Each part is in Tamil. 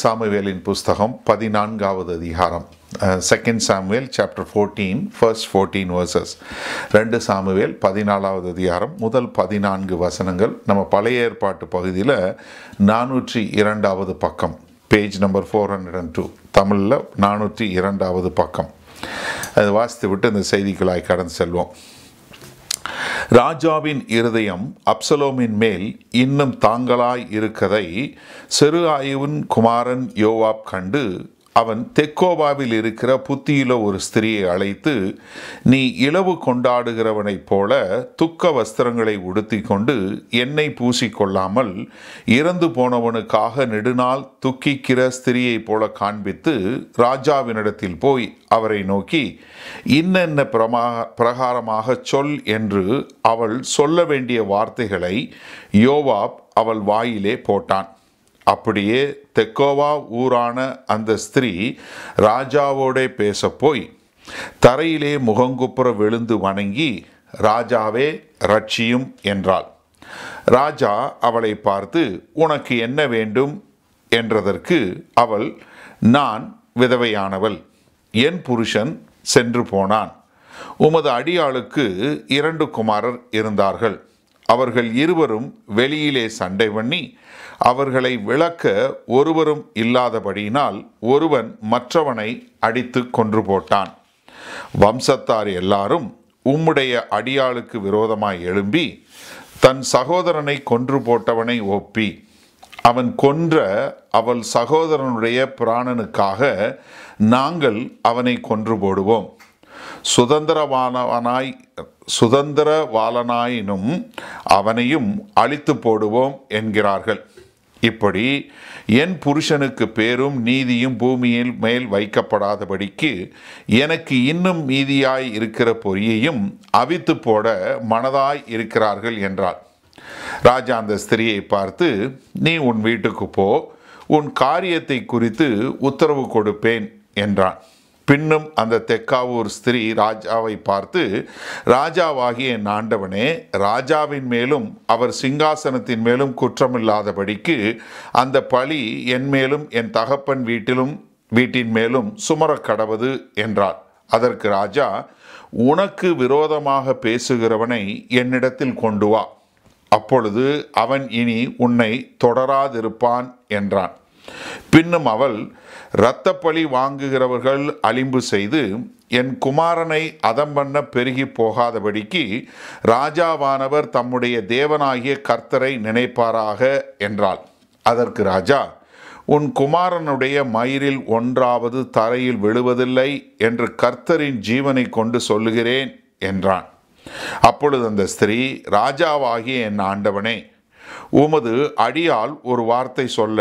சாமுவேலின் புஸ்தகம் பதினான்காவது அதிகாரம் second Samuel chapter fourteen first fourteen verses ரெண்டு சாமுவேல் பதினாலாவது அதிகாரம் முதல் பதினான்கு வசனங்கள் நம்ம பழைய ஏற்பாட்டு பகுதியில் நானூற்றி இரண்டாவது பக்கம் page number four hundred and two தமிழில் நானூற்றி இரண்டாவது பக்கம் அது வாசித்து விட்டு இந்த செய்திக்குழாய் கடந்து செல்வோம் ராஜாவின் இருதயம் அப்சலோமின் மேல் இன்னும் தாங்களாய் இருக்கதை செருஆயுவின் குமாரன் யோவாப் கண்டு அவன் தெக்கோபாவில் இருக்கிற புத்தியில ஒரு ஸ்திரியை அழைத்து நீ இளவு கொண்டாடுகிறவனைப் போல துக்க வஸ்திரங்களை உடுத்தி கொண்டு எண்ணெய் பூசிக்கொள்ளாமல் இறந்து போனவனுக்காக நெடுநாள் துக்கிக்கிற ஸ்திரியைப் போல காண்பித்து ராஜாவினிடத்தில் போய் அவரை நோக்கி இன்னென்ன பிரமா பிரகாரமாக சொல் என்று அவள் சொல்ல வேண்டிய வார்த்தைகளை யோவாப் அவள் வாயிலே போட்டான் அப்படியே தெக்கோவா ஊரான அந்த ஸ்திரீ ராஜாவோட பேச போய் தரையிலே முகங்குப்புற விழுந்து வணங்கி ராஜாவே ரட்சியும் என்றாள் ராஜா அவளை பார்த்து உனக்கு என்ன வேண்டும் என்றதற்கு அவள் நான் விதவையானவள் என் புருஷன் சென்று போனான் உமது அடியாளுக்கு இரண்டு குமாரர் இருந்தார்கள் அவர்கள் இருவரும் வெளியிலே சண்டை பண்ணி அவர்களை விளக்க ஒருவரும் இல்லாதபடியினால் ஒருவன் மற்றவனை அடித்து கொன்று போட்டான் வம்சத்தார் எல்லாரும் உம்முடைய அடியாளுக்கு விரோதமாய் எழும்பி தன் சகோதரனை கொன்று போட்டவனை ஒப்பி அவன் கொன்ற அவள் சகோதரனுடைய பிராணனுக்காக நாங்கள் அவனை கொன்று போடுவோம் சுதந்திரவானவனாய் சுதந்திரவாளனாயினும் அவனையும் அழித்து போடுவோம் என்கிறார்கள் இப்படி என் புருஷனுக்கு பேரும் நீதியும் பூமியில் மேல் வைக்கப்படாதபடிக்கு எனக்கு இன்னும் மீதியாய் இருக்கிற பொறியையும் அவித்து போட மனதாய் இருக்கிறார்கள் என்றார் ராஜா அந்த ஸ்திரியை பார்த்து நீ உன் வீட்டுக்கு போ உன் காரியத்தை குறித்து உத்தரவு கொடுப்பேன் என்றான் பின்னும் அந்த தெக்காவூர் ஸ்திரீ ராஜாவை பார்த்து ராஜாவாகிய நாண்டவனே ராஜாவின் மேலும் அவர் சிங்காசனத்தின் மேலும் குற்றமில்லாதபடிக்கு அந்த பழி என் மேலும் என் தகப்பன் வீட்டிலும் வீட்டின் மேலும் சுமர கடவது என்றார் அதற்கு ராஜா உனக்கு விரோதமாக பேசுகிறவனை என்னிடத்தில் கொண்டு வா அப்பொழுது அவன் இனி உன்னை தொடராதிருப்பான் என்றான் பின்னும் அவள் இரத்தப்பழி வாங்குகிறவர்கள் அலிம்பு செய்து என் குமாரனை அதம் பண்ண பெருகி போகாதபடிக்கு ராஜாவானவர் தம்முடைய தேவனாகிய கர்த்தரை நினைப்பாராக என்றாள் அதற்கு ராஜா உன் குமாரனுடைய மயிரில் ஒன்றாவது தரையில் விழுவதில்லை என்று கர்த்தரின் ஜீவனை கொண்டு சொல்லுகிறேன் என்றான் அப்பொழுது அந்த ஸ்திரீ ராஜாவாகிய என் ஆண்டவனே உமது அடியால் ஒரு வார்த்தை சொல்ல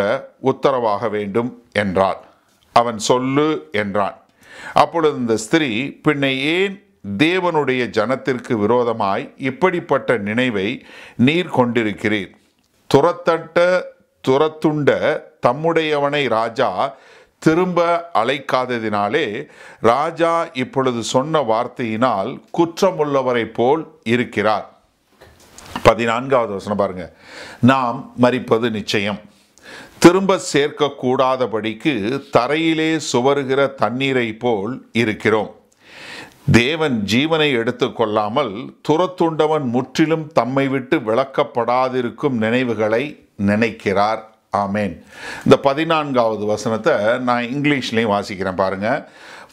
உத்தரவாக வேண்டும் என்றாள் அவன் சொல்லு என்றான் அப்பொழுது இந்த ஸ்திரீ பின்னை ஏன் தேவனுடைய ஜனத்திற்கு விரோதமாய் இப்படிப்பட்ட நினைவை நீர் கொண்டிருக்கிறீர் துரத்தட்ட துரத்துண்ட தம்முடையவனை ராஜா திரும்ப அழைக்காததினாலே ராஜா இப்பொழுது சொன்ன வார்த்தையினால் குற்றமுள்ளவரை போல் இருக்கிறார் பதினான்காவது வசனம் பாருங்க நாம் மறிப்பது நிச்சயம் திரும்ப சேர்க்கக்கூடாதபடிக்கு தரையிலே சுவருகிற தண்ணீரை போல் இருக்கிறோம் தேவன் ஜீவனை எடுத்துக்கொள்ளாமல் துரத்துண்டவன் முற்றிலும் தம்மை விட்டு விளக்கப்படாதிருக்கும் நினைவுகளை நினைக்கிறார் ஆமேன் இந்த பதினான்காவது வசனத்தை நான் இங்கிலீஷ்லேயும் வாசிக்கிறேன் பாருங்கள்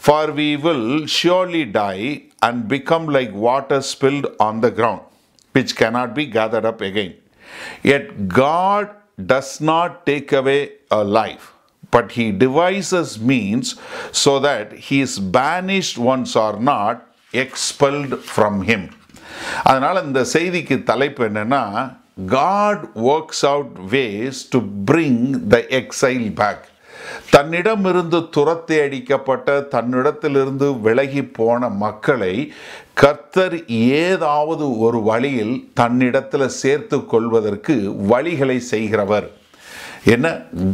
for we will surely die and become like water spilt on the ground which cannot be gathered up again yet God does not take away a life but he devises means so that he is banished once or not, expelled from him. அதனால் இந்த செய்திக்கு தலைப்பு என்னென்னா God works out ways to bring the exile back தன்னிடமிருந்து துரத்தி அடிக்கப்பட்ட தன்னிடத்திலிருந்து விலகி போன மக்களை கர்த்தர் ஏதாவது ஒரு வழியில் தன்னிடத்தில் சேர்த்து கொள்வதற்கு வழிகளை செய்கிறவர் என்ன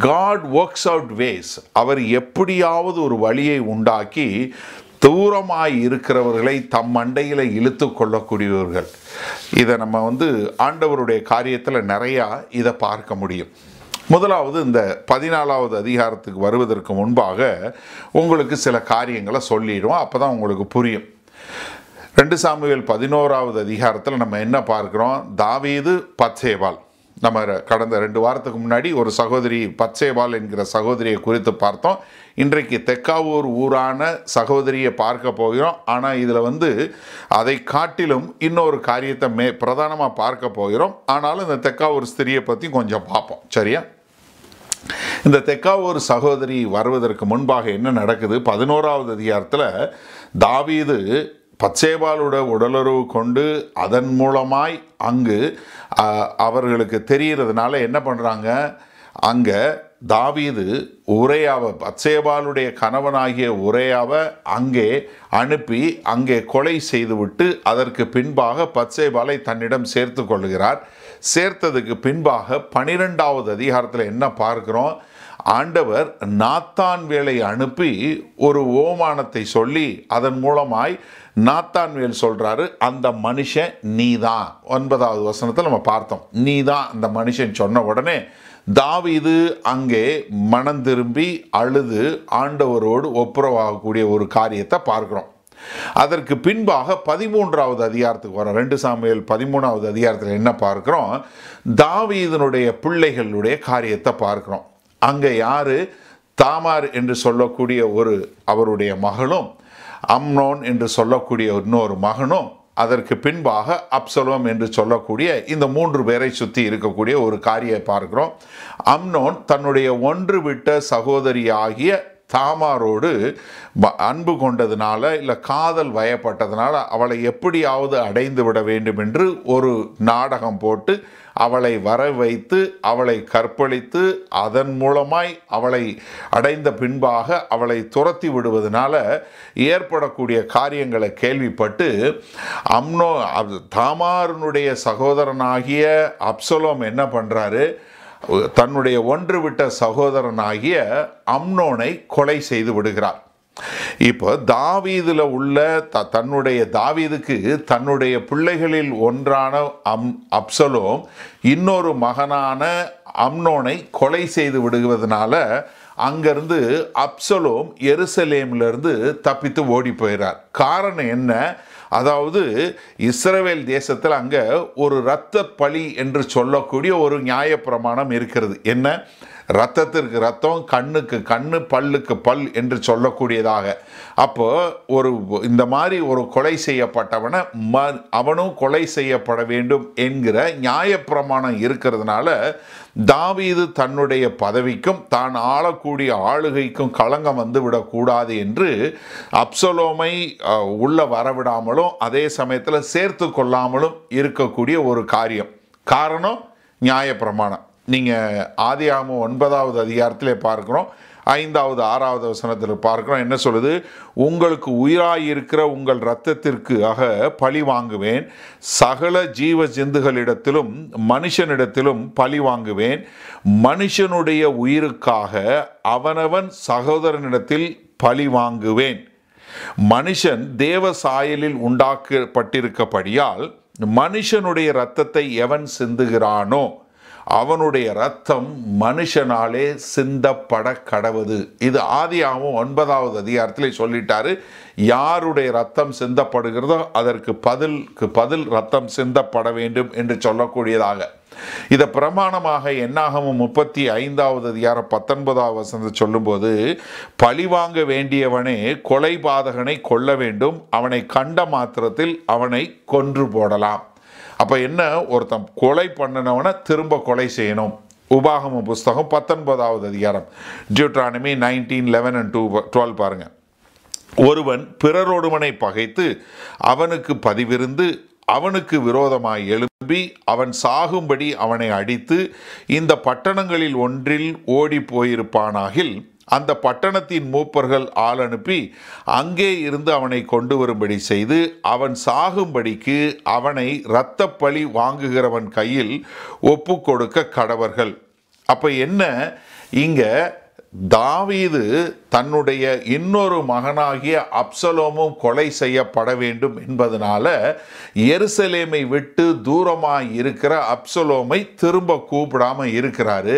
காட் ஒர்க்ஸ் அவுட் வேஸ் அவர் எப்படியாவது ஒரு வழியை உண்டாக்கி தூரமாய் இருக்கிறவர்களை தம் மண்டையில் இழுத்து கொள்ளக்கூடியவர்கள் இதை நம்ம வந்து ஆண்டவருடைய காரியத்தில் நிறையா இதை பார்க்க முடியும் முதலாவது இந்த பதினாலாவது அதிகாரத்துக்கு வருவதற்கு முன்பாக உங்களுக்கு சில காரியங்களை சொல்லிடுவோம் அப்போ தான் உங்களுக்கு புரியும் ரெண்டு சாமுவேல் பதினோராவது அதிகாரத்தில் நம்ம என்ன பார்க்குறோம் தாவீது பச்சேவால் நம்ம கடந்த ரெண்டு வாரத்துக்கு முன்னாடி ஒரு சகோதரி பச்சேபால் என்கிற சகோதரியை குறித்து பார்த்தோம் இன்றைக்கு தெக்காவூர் ஊரான சகோதரியை பார்க்க போகிறோம் ஆனால் இதில் வந்து அதை காட்டிலும் இன்னொரு காரியத்தை மே பிரதானமாக பார்க்க போகிறோம் ஆனாலும் இந்த தெக்காவூர் ஸ்திரியை பற்றி கொஞ்சம் பார்ப்போம் சரியா இந்த தெக்காவூர் சகோதரி வருவதற்கு முன்பாக என்ன நடக்குது பதினோராவது அதிகாரத்தில் தாவீது பச்சேபாலோட உடலுறவு கொண்டு அதன் மூலமாய் அங்கு அவர்களுக்கு தெரிகிறதுனால என்ன பண்ணுறாங்க அங்கே தாவீது உரையாவை பச்சேபாலுடைய கணவனாகிய உரையாவை அங்கே அனுப்பி அங்கே கொலை செய்துவிட்டு அதற்கு பின்பாக பச்சேபாலை தன்னிடம் சேர்த்து கொள்கிறார் சேர்த்ததுக்கு பின்பாக பனிரெண்டாவது அதிகாரத்தில் என்ன பார்க்குறோம் ஆண்டவர் நாத்தான் வேலை அனுப்பி ஒரு ஓமானத்தை சொல்லி அதன் மூலமாய் நாத்தான்வேல் சொல்கிறாரு அந்த மனுஷன் நீ தான் ஒன்பதாவது வசனத்தில் நம்ம பார்த்தோம் நீ தான் அந்த மனுஷன் சொன்ன உடனே தாவிது அங்கே மனம் திரும்பி அழுது ஆண்டவரோடு ஒப்புரவாகக்கூடிய ஒரு காரியத்தை பார்க்குறோம் அதற்கு பின்பாக பதிமூன்றாவது அதிகாரத்துக்கு வர ரெண்டு சாமியல் பதிமூணாவது அதிகாரத்தில் என்ன பார்க்குறோம் தாவீதனுடைய பிள்ளைகளுடைய காரியத்தை பார்க்குறோம் அங்கே யார் தாமார் என்று சொல்லக்கூடிய ஒரு அவருடைய மகளும் அம்னோன் என்று சொல்லக்கூடிய இன்னொரு மகனும் அதற்கு பின்பாக அப்சலோம் என்று சொல்லக்கூடிய இந்த மூன்று பேரை சுற்றி இருக்கக்கூடிய ஒரு காரியை பார்க்குறோம் அம்னோன் தன்னுடைய ஒன்று விட்ட சகோதரி ஆகிய தாமாரோடு அன்பு கொண்டதுனால இல்லை காதல் வயப்பட்டதுனால அவளை எப்படியாவது அடைந்து விட வேண்டும் என்று ஒரு நாடகம் போட்டு அவளை வர வைத்து அவளை கற்பழித்து அதன் மூலமாய் அவளை அடைந்த பின்பாக அவளை துரத்தி விடுவதனால ஏற்படக்கூடிய காரியங்களை கேள்விப்பட்டு அம்னோ தாமாரனுடைய சகோதரனாகிய அப்சலோம் என்ன பண்ணுறாரு தன்னுடைய ஒன்று விட்ட சகோதரனாகிய அம்னோனை கொலை செய்து விடுகிறார் இப்போ தாவீதில் உள்ள த தன்னுடைய தாவீதுக்கு தன்னுடைய பிள்ளைகளில் ஒன்றான அம் அப்சலோம் இன்னொரு மகனான அம்னோனை கொலை செய்து விடுவதனால அங்கேருந்து அப்சலோம் எருசலேம்லேருந்து தப்பித்து ஓடி போயிறார் காரணம் என்ன அதாவது இஸ்ரேவேல் தேசத்தில் அங்கே ஒரு இரத்த பழி என்று சொல்லக்கூடிய ஒரு நியாயப்பிரமாணம் இருக்கிறது என்ன ரத்தத்திற்கு ரத்தம் கண்ணுக்கு கண்ணு பல்லுக்கு பல் என்று சொல்லக்கூடியதாக அப்போ ஒரு இந்த மாதிரி ஒரு கொலை செய்யப்பட்டவனை ம அவனும் கொலை செய்யப்பட வேண்டும் என்கிற நியாயப்பிரமாணம் இருக்கிறதுனால தாவீது தன்னுடைய பதவிக்கும் தான் ஆளக்கூடிய ஆளுகைக்கும் களங்கம் வந்து விடக்கூடாது என்று அப்சலோமை உள்ள வரவிடாமலும் அதே சமயத்தில் சேர்த்து கொள்ளாமலும் இருக்கக்கூடிய ஒரு காரியம் காரணம் நியாயப்பிரமாணம் நீங்கள் ஆதி ஒன்பதாவது அதிகாரத்திலே பார்க்குறோம் ஐந்தாவது ஆறாவது வசனத்தில் பார்க்குறோம் என்ன சொல்லுது உங்களுக்கு உயிராயிருக்கிற உங்கள் இரத்தத்திற்கு ஆக பழி வாங்குவேன் சகல ஜீவ ஜிந்துகளிடத்திலும் மனுஷனிடத்திலும் பழி வாங்குவேன் மனுஷனுடைய உயிருக்காக அவனவன் சகோதரனிடத்தில் பழி வாங்குவேன் மனுஷன் தேவ சாயலில் உண்டாக்கப்பட்டிருக்கபடியால் மனுஷனுடைய இரத்தத்தை எவன் சிந்துகிறானோ அவனுடைய ரத்தம் மனுஷனாலே சிந்தப்பட கடவுது இது ஆதியாகவும் ஒன்பதாவது அதிகாரத்தில் சொல்லிட்டாரு யாருடைய ரத்தம் சிந்தப்படுகிறதோ அதற்கு பதிலுக்கு பதில் ரத்தம் சிந்தப்பட வேண்டும் என்று சொல்லக்கூடியதாக இதை பிரமாணமாக என்னாகவும் முப்பத்தி ஐந்தாவது அதிகாரம் பத்தொன்பதாவது வசந்த சொல்லும்போது பழிவாங்க வேண்டியவனே கொலை பாதகனை கொல்ல வேண்டும் அவனை கண்ட மாத்திரத்தில் அவனை கொன்று போடலாம் அப்போ என்ன ஒருத்தன் கொலை பண்ணினவனை திரும்ப கொலை செய்யணும் உபாகம புஸ்தகம் பத்தொன்பதாவது அதிகாரம் Deuteronomy nineteen eleven and twelve டுவெல் பாருங்கள் ஒருவன் பிறரொடுவனை பகைத்து அவனுக்கு பதிவிருந்து அவனுக்கு விரோதமாய் எழும்பி அவன் சாகும்படி அவனை அடித்து இந்த பட்டணங்களில் ஒன்றில் ஓடி போயிருப்பானாகில் அந்த பட்டணத்தின் மூப்பர்கள் ஆள் அனுப்பி அங்கே இருந்து அவனை கொண்டு வரும்படி செய்து அவன் சாகும்படிக்கு அவனை இரத்தப்பழி வாங்குகிறவன் கையில் ஒப்பு கொடுக்க கடவர்கள் அப்போ என்ன இங்கே தாவீது தன்னுடைய இன்னொரு மகனாகிய அப்சலோமும் கொலை செய்யப்பட வேண்டும் என்பதனால எருசலேமை விட்டு தூரமாக இருக்கிற அப்சலோமை திரும்ப கூப்பிடாமல் இருக்கிறாரு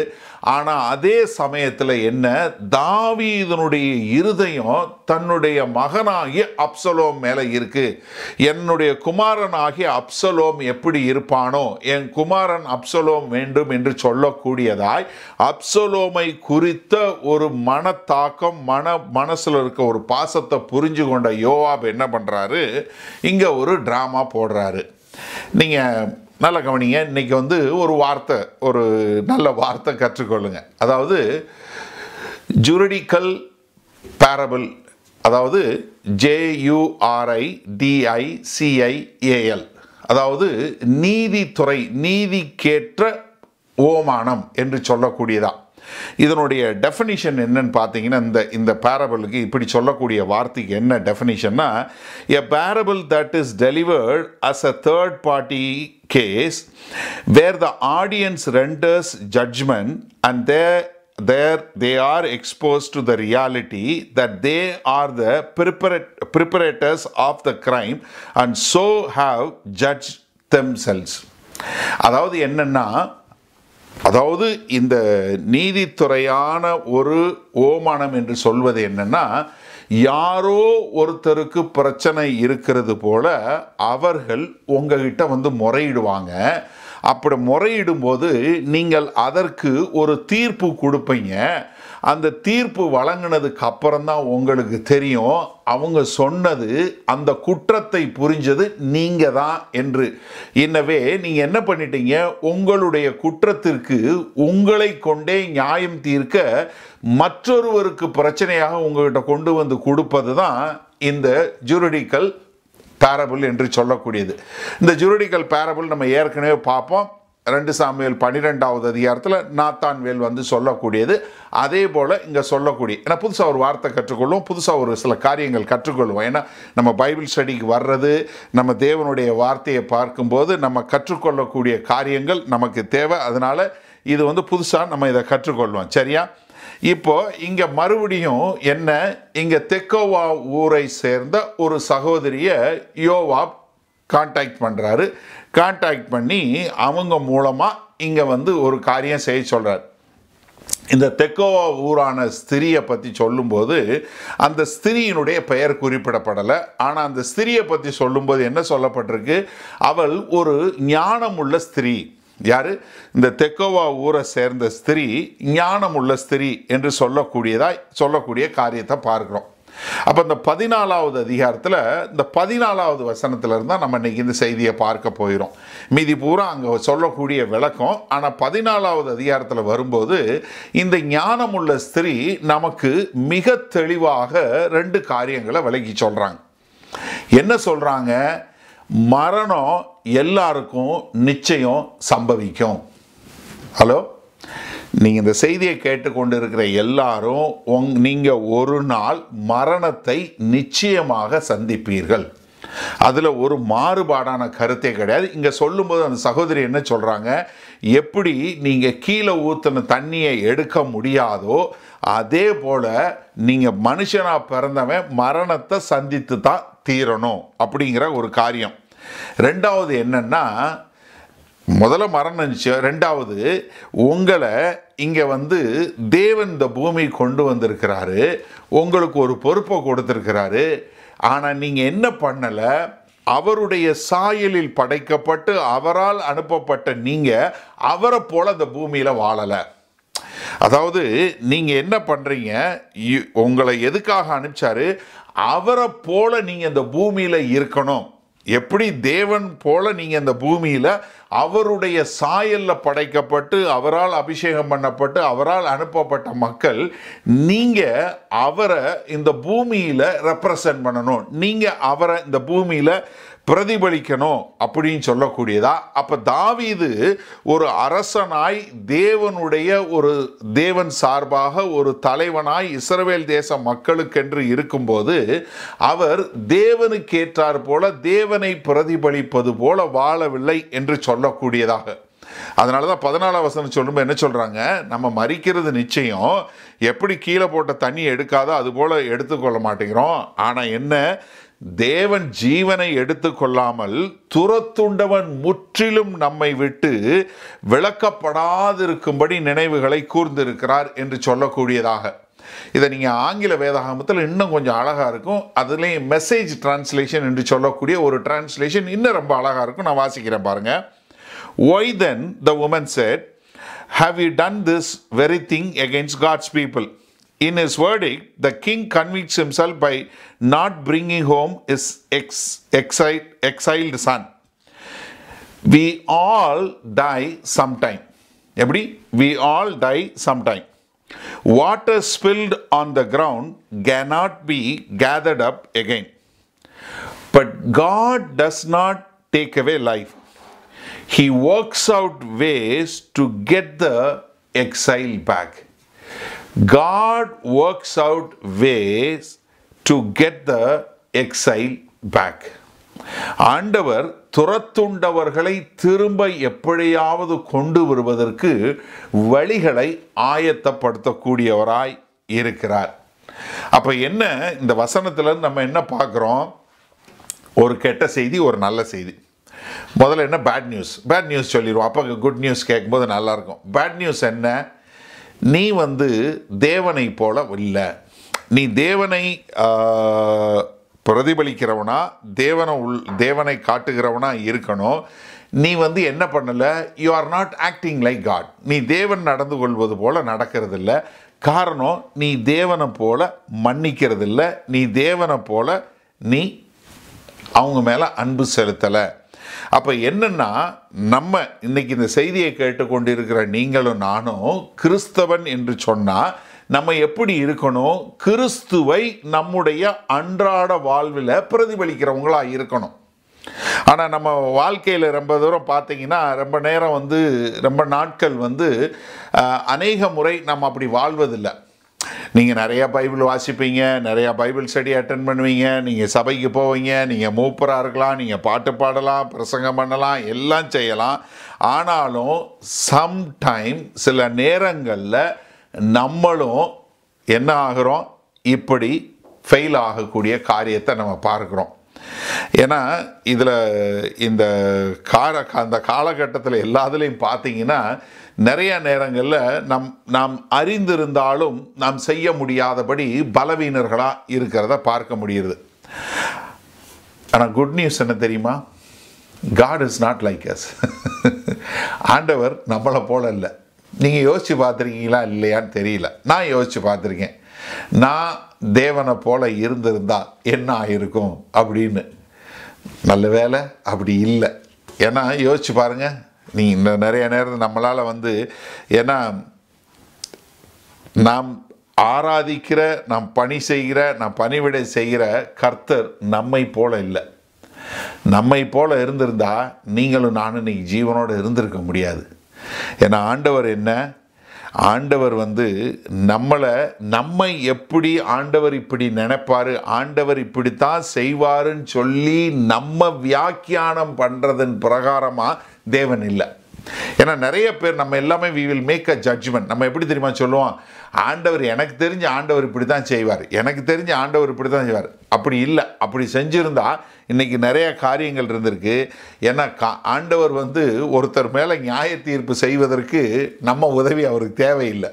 ஆனால் அதே சமயத்தில் என்ன தாவீதனுடைய இருதயம் தன்னுடைய மகனாகிய அப்சலோம் மேலே இருக்குது என்னுடைய குமாரனாகிய அப்சலோம் எப்படி இருப்பானோ என் குமாரன் அப்சலோம் வேண்டும் என்று சொல்லக்கூடியதாய் அப்சலோமை குறித்த ஒரு மனத்தாக்கம் மன மனசில் இருக்க ஒரு பாசத்தை புரிஞ்சு கொண்ட யோவாப் என்ன பண்ணுறாரு இங்கே ஒரு ட்ராமா போடுறாரு நீங்கள் நல்ல கவனிங்க இன்றைக்கி வந்து ஒரு வார்த்தை ஒரு நல்ல வார்த்தை கற்றுக்கொள்ளுங்க அதாவது ஜுரிடிக்கல் பேரபிள் அதாவது ஜேயூஆர்ஐ டிஐசிஐஏஎல் அதாவது நீதித்துறை நீதிக்கேற்ற ஓமானம் என்று சொல்லக்கூடியதான் இதனுடைய டெஃபினிஷன் என்னன்னு பார்த்தீங்கன்னா இந்த இந்த பேரபிளுக்கு இப்படி சொல்லக்கூடிய வார்த்தைக்கு என்ன டெஃபினிஷன்னா a parable that is delivered as a third party case where the audience renders judgment and their there they are exposed to the reality that they the the preparators of the crime and so have judged themselves அதாவது என்னன்னா அதாவது இந்த நீதித்துறையான ஒரு ஓமானம் என்று சொல்வது என்னென்னா யாரோ ஒருத்தருக்கு பிரச்சனை இருக்கிறது போல அவர்கள் உங்ககிட்ட வந்து முறையிடுவாங்க அப்படி முறையிடும்போது நீங்கள் அதற்கு ஒரு தீர்ப்பு கொடுப்பீங்க அந்த தீர்ப்பு வழங்கினதுக்கு அப்புறம் தான் உங்களுக்கு தெரியும் அவங்க சொன்னது அந்த குற்றத்தை புரிஞ்சது நீங்கள் தான் என்று என்னவே நீங்கள் என்ன பண்ணிட்டீங்க உங்களுடைய குற்றத்திற்கு உங்களை கொண்டே நியாயம் தீர்க்க மற்றொருவருக்கு பிரச்சனையாக உங்கள்கிட்ட கொண்டு வந்து கொடுப்பது தான் இந்த ஜூரிடிக்கல் பேரபிள் என்று சொல்லக்கூடியது இந்த ஜூரிடிக்கல் பேரபிள் நம்ம ஏற்கனவே பார்ப்போம் ரெண்டு சாமியல் பன்னிரெண்டாவது அதிகாரத்தில் நாத்தான் வேல் வந்து சொல்லக்கூடியது அதே போல் இங்கே சொல்லக்கூடிய ஏன்னா புதுசாக ஒரு வார்த்தை கற்றுக்கொள்வோம் புதுசாக ஒரு சில காரியங்கள் கற்றுக்கொள்வோம் ஏன்னா நம்ம பைபிள் ஸ்டடிக்கு வர்றது நம்ம தேவனுடைய வார்த்தையை பார்க்கும்போது நம்ம கற்றுக்கொள்ளக்கூடிய காரியங்கள் நமக்கு தேவை அதனால் இது வந்து புதுசாக நம்ம இதை கற்றுக்கொள்வோம் சரியா இப்போது இங்கே மறுபடியும் என்ன இங்கே தெக்கோவா ஊரை சேர்ந்த ஒரு சகோதரியை யோவா காண்டாக்ட் பண்ணுறாரு கான்டாக்ட் பண்ணி அவங்க மூலமாக இங்கே வந்து ஒரு காரியம் செய்ய சொல்கிறார் இந்த தெக்கோவா ஊரான ஸ்திரியை பற்றி சொல்லும்போது அந்த ஸ்திரியினுடைய பெயர் குறிப்பிடப்படலை ஆனால் அந்த ஸ்திரியை பற்றி சொல்லும்போது என்ன சொல்லப்பட்டிருக்கு அவள் ஒரு ஞானமுள்ள ஸ்திரீ யார் இந்த தெக்கோவா ஊரை சேர்ந்த ஸ்திரீ ஞானமுள்ள ஸ்திரீ என்று சொல்லக்கூடியதாக சொல்லக்கூடிய காரியத்தை பார்க்குறோம் அப்போ இந்த பதினாலாவது அதிகாரத்தில் இந்த பதினாலாவது வசனத்தில் இருந்தால் நம்ம இன்றைக்கி இந்த செய்தியை பார்க்க போயிடும் மீதி பூரா அங்கே சொல்லக்கூடிய விளக்கம் ஆனால் பதினாலாவது அதிகாரத்தில் வரும்போது இந்த ஞானமுள்ள ஸ்திரீ நமக்கு மிக தெளிவாக ரெண்டு காரியங்களை விலகி சொல்கிறாங்க என்ன சொல்கிறாங்க மரணம் எல்லாருக்கும் நிச்சயம் சம்பவிக்கும் ஹலோ நீங்கள் இந்த செய்தியை கேட்டுக்கொண்டு இருக்கிற எல்லாரும் உங் நீங்கள் ஒரு நாள் மரணத்தை நிச்சயமாக சந்திப்பீர்கள் அதில் ஒரு மாறுபாடான கருத்தே கிடையாது இங்கே சொல்லும்போது அந்த சகோதரி என்ன சொல்கிறாங்க எப்படி நீங்கள் கீழே ஊற்றின தண்ணியை எடுக்க முடியாதோ அதே போல் நீங்கள் மனுஷனாக பிறந்தவன் மரணத்தை சந்தித்து தான் தீரணும் அப்படிங்கிற ஒரு காரியம் ரெண்டாவது என்னென்னா முதல்ல மரணம் இருந்துச்சு ரெண்டாவது உங்களை இங்கே வந்து தேவன் இந்த பூமி கொண்டு வந்திருக்கிறாரு உங்களுக்கு ஒரு பொறுப்பை கொடுத்துருக்கிறாரு ஆனால் நீங்கள் என்ன பண்ணலை அவருடைய சாயலில் படைக்கப்பட்டு அவரால் அனுப்பப்பட்ட நீங்கள் அவரை போல் அந்த பூமியில் வாழலை அதாவது நீங்கள் என்ன பண்ணுறீங்க உங்களை எதுக்காக அனுப்பிச்சாரு அவரை போல நீங்கள் இந்த பூமியில் இருக்கணும் எப்படி தேவன் போல நீங்கள் இந்த பூமியில் அவருடைய சாயலில் படைக்கப்பட்டு அவரால் அபிஷேகம் பண்ணப்பட்டு அவரால் அனுப்பப்பட்ட மக்கள் நீங்கள் அவரை இந்த பூமியில் ரெப்ரசன்ட் பண்ணணும் நீங்கள் அவரை இந்த பூமியில் பிரதிபலிக்கணும் அப்படின்னு சொல்லக்கூடியதா அப்போ தாவீது ஒரு அரசனாய் தேவனுடைய ஒரு தேவன் சார்பாக ஒரு தலைவனாய் இஸ்ரவேல் தேச மக்களுக்கென்று இருக்கும்போது அவர் தேவனுக்கேற்றார் போல தேவனை பிரதிபலிப்பது போல வாழவில்லை என்று சொல்லக்கூடியதாக அதனால தான் பதினாலாம் வசனம் சொல்லும்போது என்ன சொல்கிறாங்க நம்ம மறிக்கிறது நிச்சயம் எப்படி கீழே போட்ட தண்ணி எடுக்காதோ அது போல எடுத்துக்கொள்ள மாட்டேங்கிறோம் ஆனால் என்ன தேவன் ஜீவனை எடுத்துக்கொள்ளாமல் துரத்துண்டவன் முற்றிலும் நம்மை விட்டு விளக்கப்படாதிருக்கும்படி நினைவுகளை கூர்ந்திருக்கிறார் என்று சொல்லக்கூடியதாக இதை நீங்கள் ஆங்கில வேதாகமத்தில் இன்னும் கொஞ்சம் அழகாக இருக்கும் அதுலேயும் மெசேஜ் டிரான்ஸ்லேஷன் என்று சொல்லக்கூடிய ஒரு டிரான்ஸ்லேஷன் இன்னும் ரொம்ப அழகாக இருக்கும் நான் வாசிக்கிறேன் பாருங்கள் why then the woman said have you done this very thing against God's people In his verdict, the king convicts himself by not bringing home his ex exiled, exiled son. We all die sometime. Everybody, we all die sometime. Water spilled on the ground cannot be gathered up again. But God does not take away life. He works out ways to get the exile back. God works out ways to get the exile back. ஆண்டவர் துரத்துண்டவர்களை திரும்ப எப்படியாவது கொண்டு வருவதற்கு வழிகளை ஆயத்தப்படுத்தக்கூடியவராய் இருக்கிறார் அப்போ என்ன இந்த வசனத்தில் நம்ம என்ன பார்க்குறோம் ஒரு கெட்ட செய்தி ஒரு நல்ல செய்தி முதல்ல என்ன பேட் நியூஸ் பேட் நியூஸ் சொல்லிடுவோம் அப்போ குட் நியூஸ் கேட்கும்போது நல்லாயிருக்கும் பேட் நியூஸ் என்ன நீ வந்து தேவனை போல இல்லை நீ தேவனை பிரதிபலிக்கிறவனா தேவனை உள் தேவனை காட்டுகிறவனா இருக்கணும் நீ வந்து என்ன பண்ணலை you are not acting like God நீ தேவன் நடந்து கொள்வது போல் நடக்கிறதில்ல காரணம் நீ தேவனை போல் மன்னிக்கிறதில்ல நீ தேவனை போல் நீ அவங்க மேலே அன்பு செலுத்தலை அப்போ என்னென்னா நம்ம இன்றைக்கி இந்த செய்தியை கேட்டுக்கொண்டிருக்கிற நீங்களும் நானும் கிறிஸ்தவன் என்று சொன்னால் நம்ம எப்படி இருக்கணும் கிறிஸ்துவை நம்முடைய அன்றாட வாழ்வில் பிரதிபலிக்கிறவங்களாக இருக்கணும் ஆனால் நம்ம வாழ்க்கையில் ரொம்ப தூரம் பார்த்தீங்கன்னா ரொம்ப நேரம் வந்து ரொம்ப நாட்கள் வந்து அநேக முறை நம்ம அப்படி வாழ்வதில்லை நீங்கள் நிறையா பைபிள் வாசிப்பீங்க நிறையா பைபிள் ஸ்டடி அட்டன் பண்ணுவீங்க நீங்கள் சபைக்கு போவீங்க நீங்கள் மூப்பராக இருக்கலாம் நீங்கள் பாட்டு பாடலாம் பிரசங்கம் பண்ணலாம் எல்லாம் செய்யலாம் ஆனாலும் சம்டைம் சில நேரங்களில் நம்மளும் என்ன ஆகிறோம் இப்படி ஃபெயில் ஆகக்கூடிய காரியத்தை நம்ம பார்க்குறோம் ஏன்னா இதில் இந்த கால அந்த காலகட்டத்தில் எல்லாத்துலேயும் பார்த்தீங்கன்னா நிறைய நேரங்களில் நம் நாம் அறிந்திருந்தாலும் நாம் செய்ய முடியாதபடி பலவீனர்களாக இருக்கிறத பார்க்க முடியுது ஆனால் குட் நியூஸ் என்ன தெரியுமா God is not like as ஆண்டவர் நம்மளை போல இல்லை நீங்கள் யோசித்து பார்த்துருக்கீங்களா இல்லையான்னு தெரியல நான் யோசித்து பார்த்துருக்கேன் நான் தேவனை போல இருந்திருந்தால் என்ன ஆகிருக்கும் அப்படின்னு நல்ல வேலை அப்படி இல்லை ஏன்னா யோசித்து பாருங்கள் நீ இந்த நிறைய நேரத்தில் நம்மளால் வந்து ஏன்னா நாம் ஆராதிக்கிற நாம் பணி செய்கிற நாம் பணிவிடை செய்கிற கர்த்தர் நம்மை போல இல்லை நம்மை போல இருந்திருந்தால் நீங்களும் நானும் இன்னைக்கு ஜீவனோடு இருந்திருக்க முடியாது ஏன்னா ஆண்டவர் என்ன ஆண்டவர் வந்து நம்மளை நம்மை எப்படி ஆண்டவர் இப்படி நினைப்பார் ஆண்டவர் இப்படித்தான் செய்வாருன்னு சொல்லி நம்ம வியாக்கியானம் பண்ணுறதன் பிரகாரமாக தேவன் இல்லை ஏன்னா நிறைய பேர் நம்ம எல்லாமே we will make a judgment நம்ம எப்படி தெரியுமா சொல்லுவோம் ஆண்டவர் எனக்கு தெரிஞ்சு ஆண்டவர் இப்படி தான் செய்வார் எனக்கு தெரிஞ்சு ஆண்டவர் இப்படி தான் செய்வார் அப்படி இல்லை அப்படி செஞ்சுருந்தா இன்றைக்கி நிறைய காரியங்கள் இருந்திருக்கு ஏன்னா கா ஆண்டவர் வந்து ஒருத்தர் மேலே நியாய தீர்ப்பு செய்வதற்கு நம்ம உதவி அவருக்கு தேவையில்லை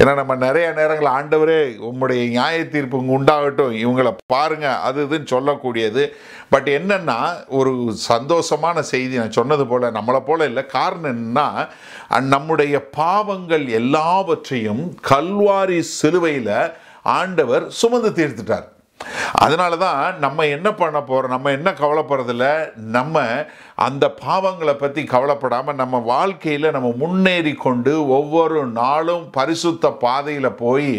ஏன்னா நம்ம நிறைய நேரங்கள் ஆண்டவரே உங்களுடைய நியாய தீர்ப்பு உண்டாகட்டும் இவங்களை பாருங்கள் அது இதுன்னு சொல்லக்கூடியது பட் என்னென்னா ஒரு சந்தோஷமான செய்தி நான் சொன்னது போல் நம்மளை போல் இல்லை காரணம் என்னன்னா நம்முடைய பாவங்கள் எல்லாவற்றையும் கல்வாரி சிலுவையில் ஆண்டவர் சுமந்து தீர்த்துட்டார் அதனால தான் நம்ம என்ன பண்ண போகிறோம் நம்ம என்ன கவலைப்படுறதில்ல நம்ம அந்த பாவங்களை பற்றி கவலைப்படாமல் நம்ம வாழ்க்கையில் நம்ம முன்னேறி கொண்டு ஒவ்வொரு நாளும் பரிசுத்த பாதையில் போய்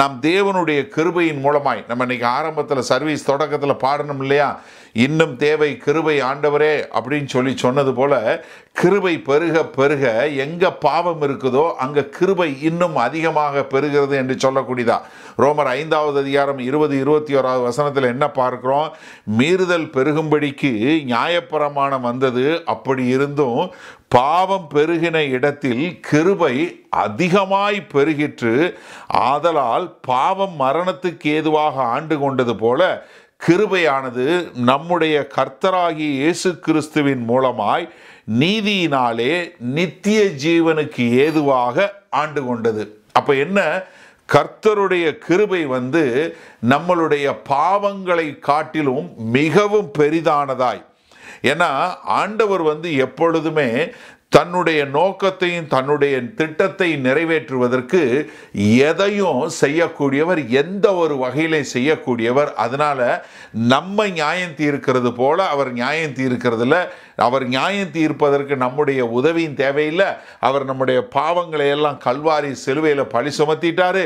நாம் தேவனுடைய கிருபையின் மூலமாய் நம்ம இன்றைக்கி ஆரம்பத்தில் சர்வீஸ் தொடக்கத்தில் பாடணும் இல்லையா இன்னும் தேவை கிருபை ஆண்டவரே அப்படின்னு சொல்லி சொன்னது போல் கிருபை பெருக பெருக எங்கே பாவம் இருக்குதோ அங்கே கிருபை இன்னும் அதிகமாக பெறுகிறது என்று சொல்லக்கூடியதா ரோமர் ஐந்தாவது அதிகாரம் இருபது இருபத்தி ஓராவது வசனத்தில் என்ன பார்க்குறோம் மீறுதல் பெருகும்படிக்கு நியாயப்பிரமாணம் வந்தது அப்படி இருந்தும் பாவம் பெருகின இடத்தில் கிருபை அதிகமாய் பெருகிற்று ஆதலால் பாவம் மரணத்துக்கு ஏதுவாக ஆண்டு கொண்டது போல கிருபையானது நம்முடைய கர்த்தராகி இயேசு கிறிஸ்துவின் மூலமாய் நீதியினாலே நித்திய ஜீவனுக்கு ஏதுவாக ஆண்டு கொண்டது அப்போ என்ன கர்த்தருடைய கிருபை வந்து நம்மளுடைய பாவங்களை காட்டிலும் மிகவும் பெரிதானதாய் ஏன்னா ஆண்டவர் வந்து எப்பொழுதுமே தன்னுடைய நோக்கத்தையும் தன்னுடைய திட்டத்தை நிறைவேற்றுவதற்கு எதையும் செய்யக்கூடியவர் எந்த ஒரு வகையிலையும் செய்யக்கூடியவர் அதனால் நம்ம நியாயம் தீர்க்கிறது போல் அவர் நியாயம் தீர்க்கிறதுல அவர் நியாயம் தீர்ப்பதற்கு நம்முடைய உதவியும் தேவையில்லை அவர் நம்முடைய பாவங்களை எல்லாம் கல்வாரி சிலுவையில் பழி சுமத்திட்டாரு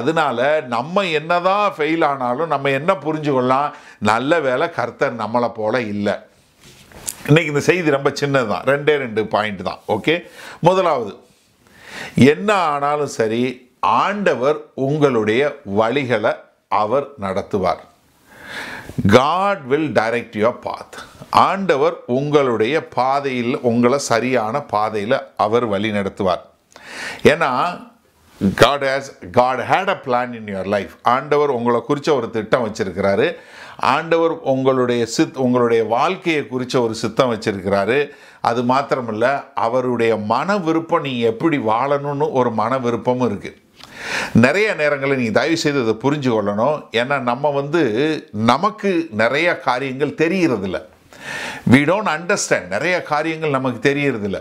அதனால் நம்ம என்னதான் ஃபெயில் ஆனாலும் நம்ம என்ன புரிஞ்சுக்கொள்ளலாம் நல்ல வேலை கர்த்தர் நம்மளை போல இல்லை இன்றைக்கி இந்த செய்தி ரொம்ப சின்னது தான் ரெண்டே ரெண்டு பாயிண்ட் தான் ஓகே முதலாவது என்ன ஆனாலும் சரி ஆண்டவர் உங்களுடைய வழிகளை அவர் நடத்துவார் God will direct your path ஆண்டவர் உங்களுடைய பாதையில் உங்களை சரியான பாதையில் அவர் வழி நடத்துவார் ஏன்னா God has God had a plan in your life ஆண்டவர் உங்களை குறித்த ஒரு திட்டம் வச்சுருக்கிறாரு ஆண்டவர் உங்களுடைய சித் உங்களுடைய வாழ்க்கையை குறித்த ஒரு சித்தம் வச்சுருக்கிறாரு அது மாத்திரமில்ல அவருடைய மன விருப்பம் நீங்கள் எப்படி வாழணும்னு ஒரு மன விருப்பமும் இருக்குது நிறைய நேரங்களில் நீங்கள் தயவு செய்து அதை புரிஞ்சு கொள்ளணும் ஏன்னா நம்ம வந்து நமக்கு நிறைய காரியங்கள் தெரிகிறதில்ல வி டோன்ட் அண்டர்ஸ்டாண்ட் நிறைய காரியங்கள் நமக்கு தெரியறதில்ல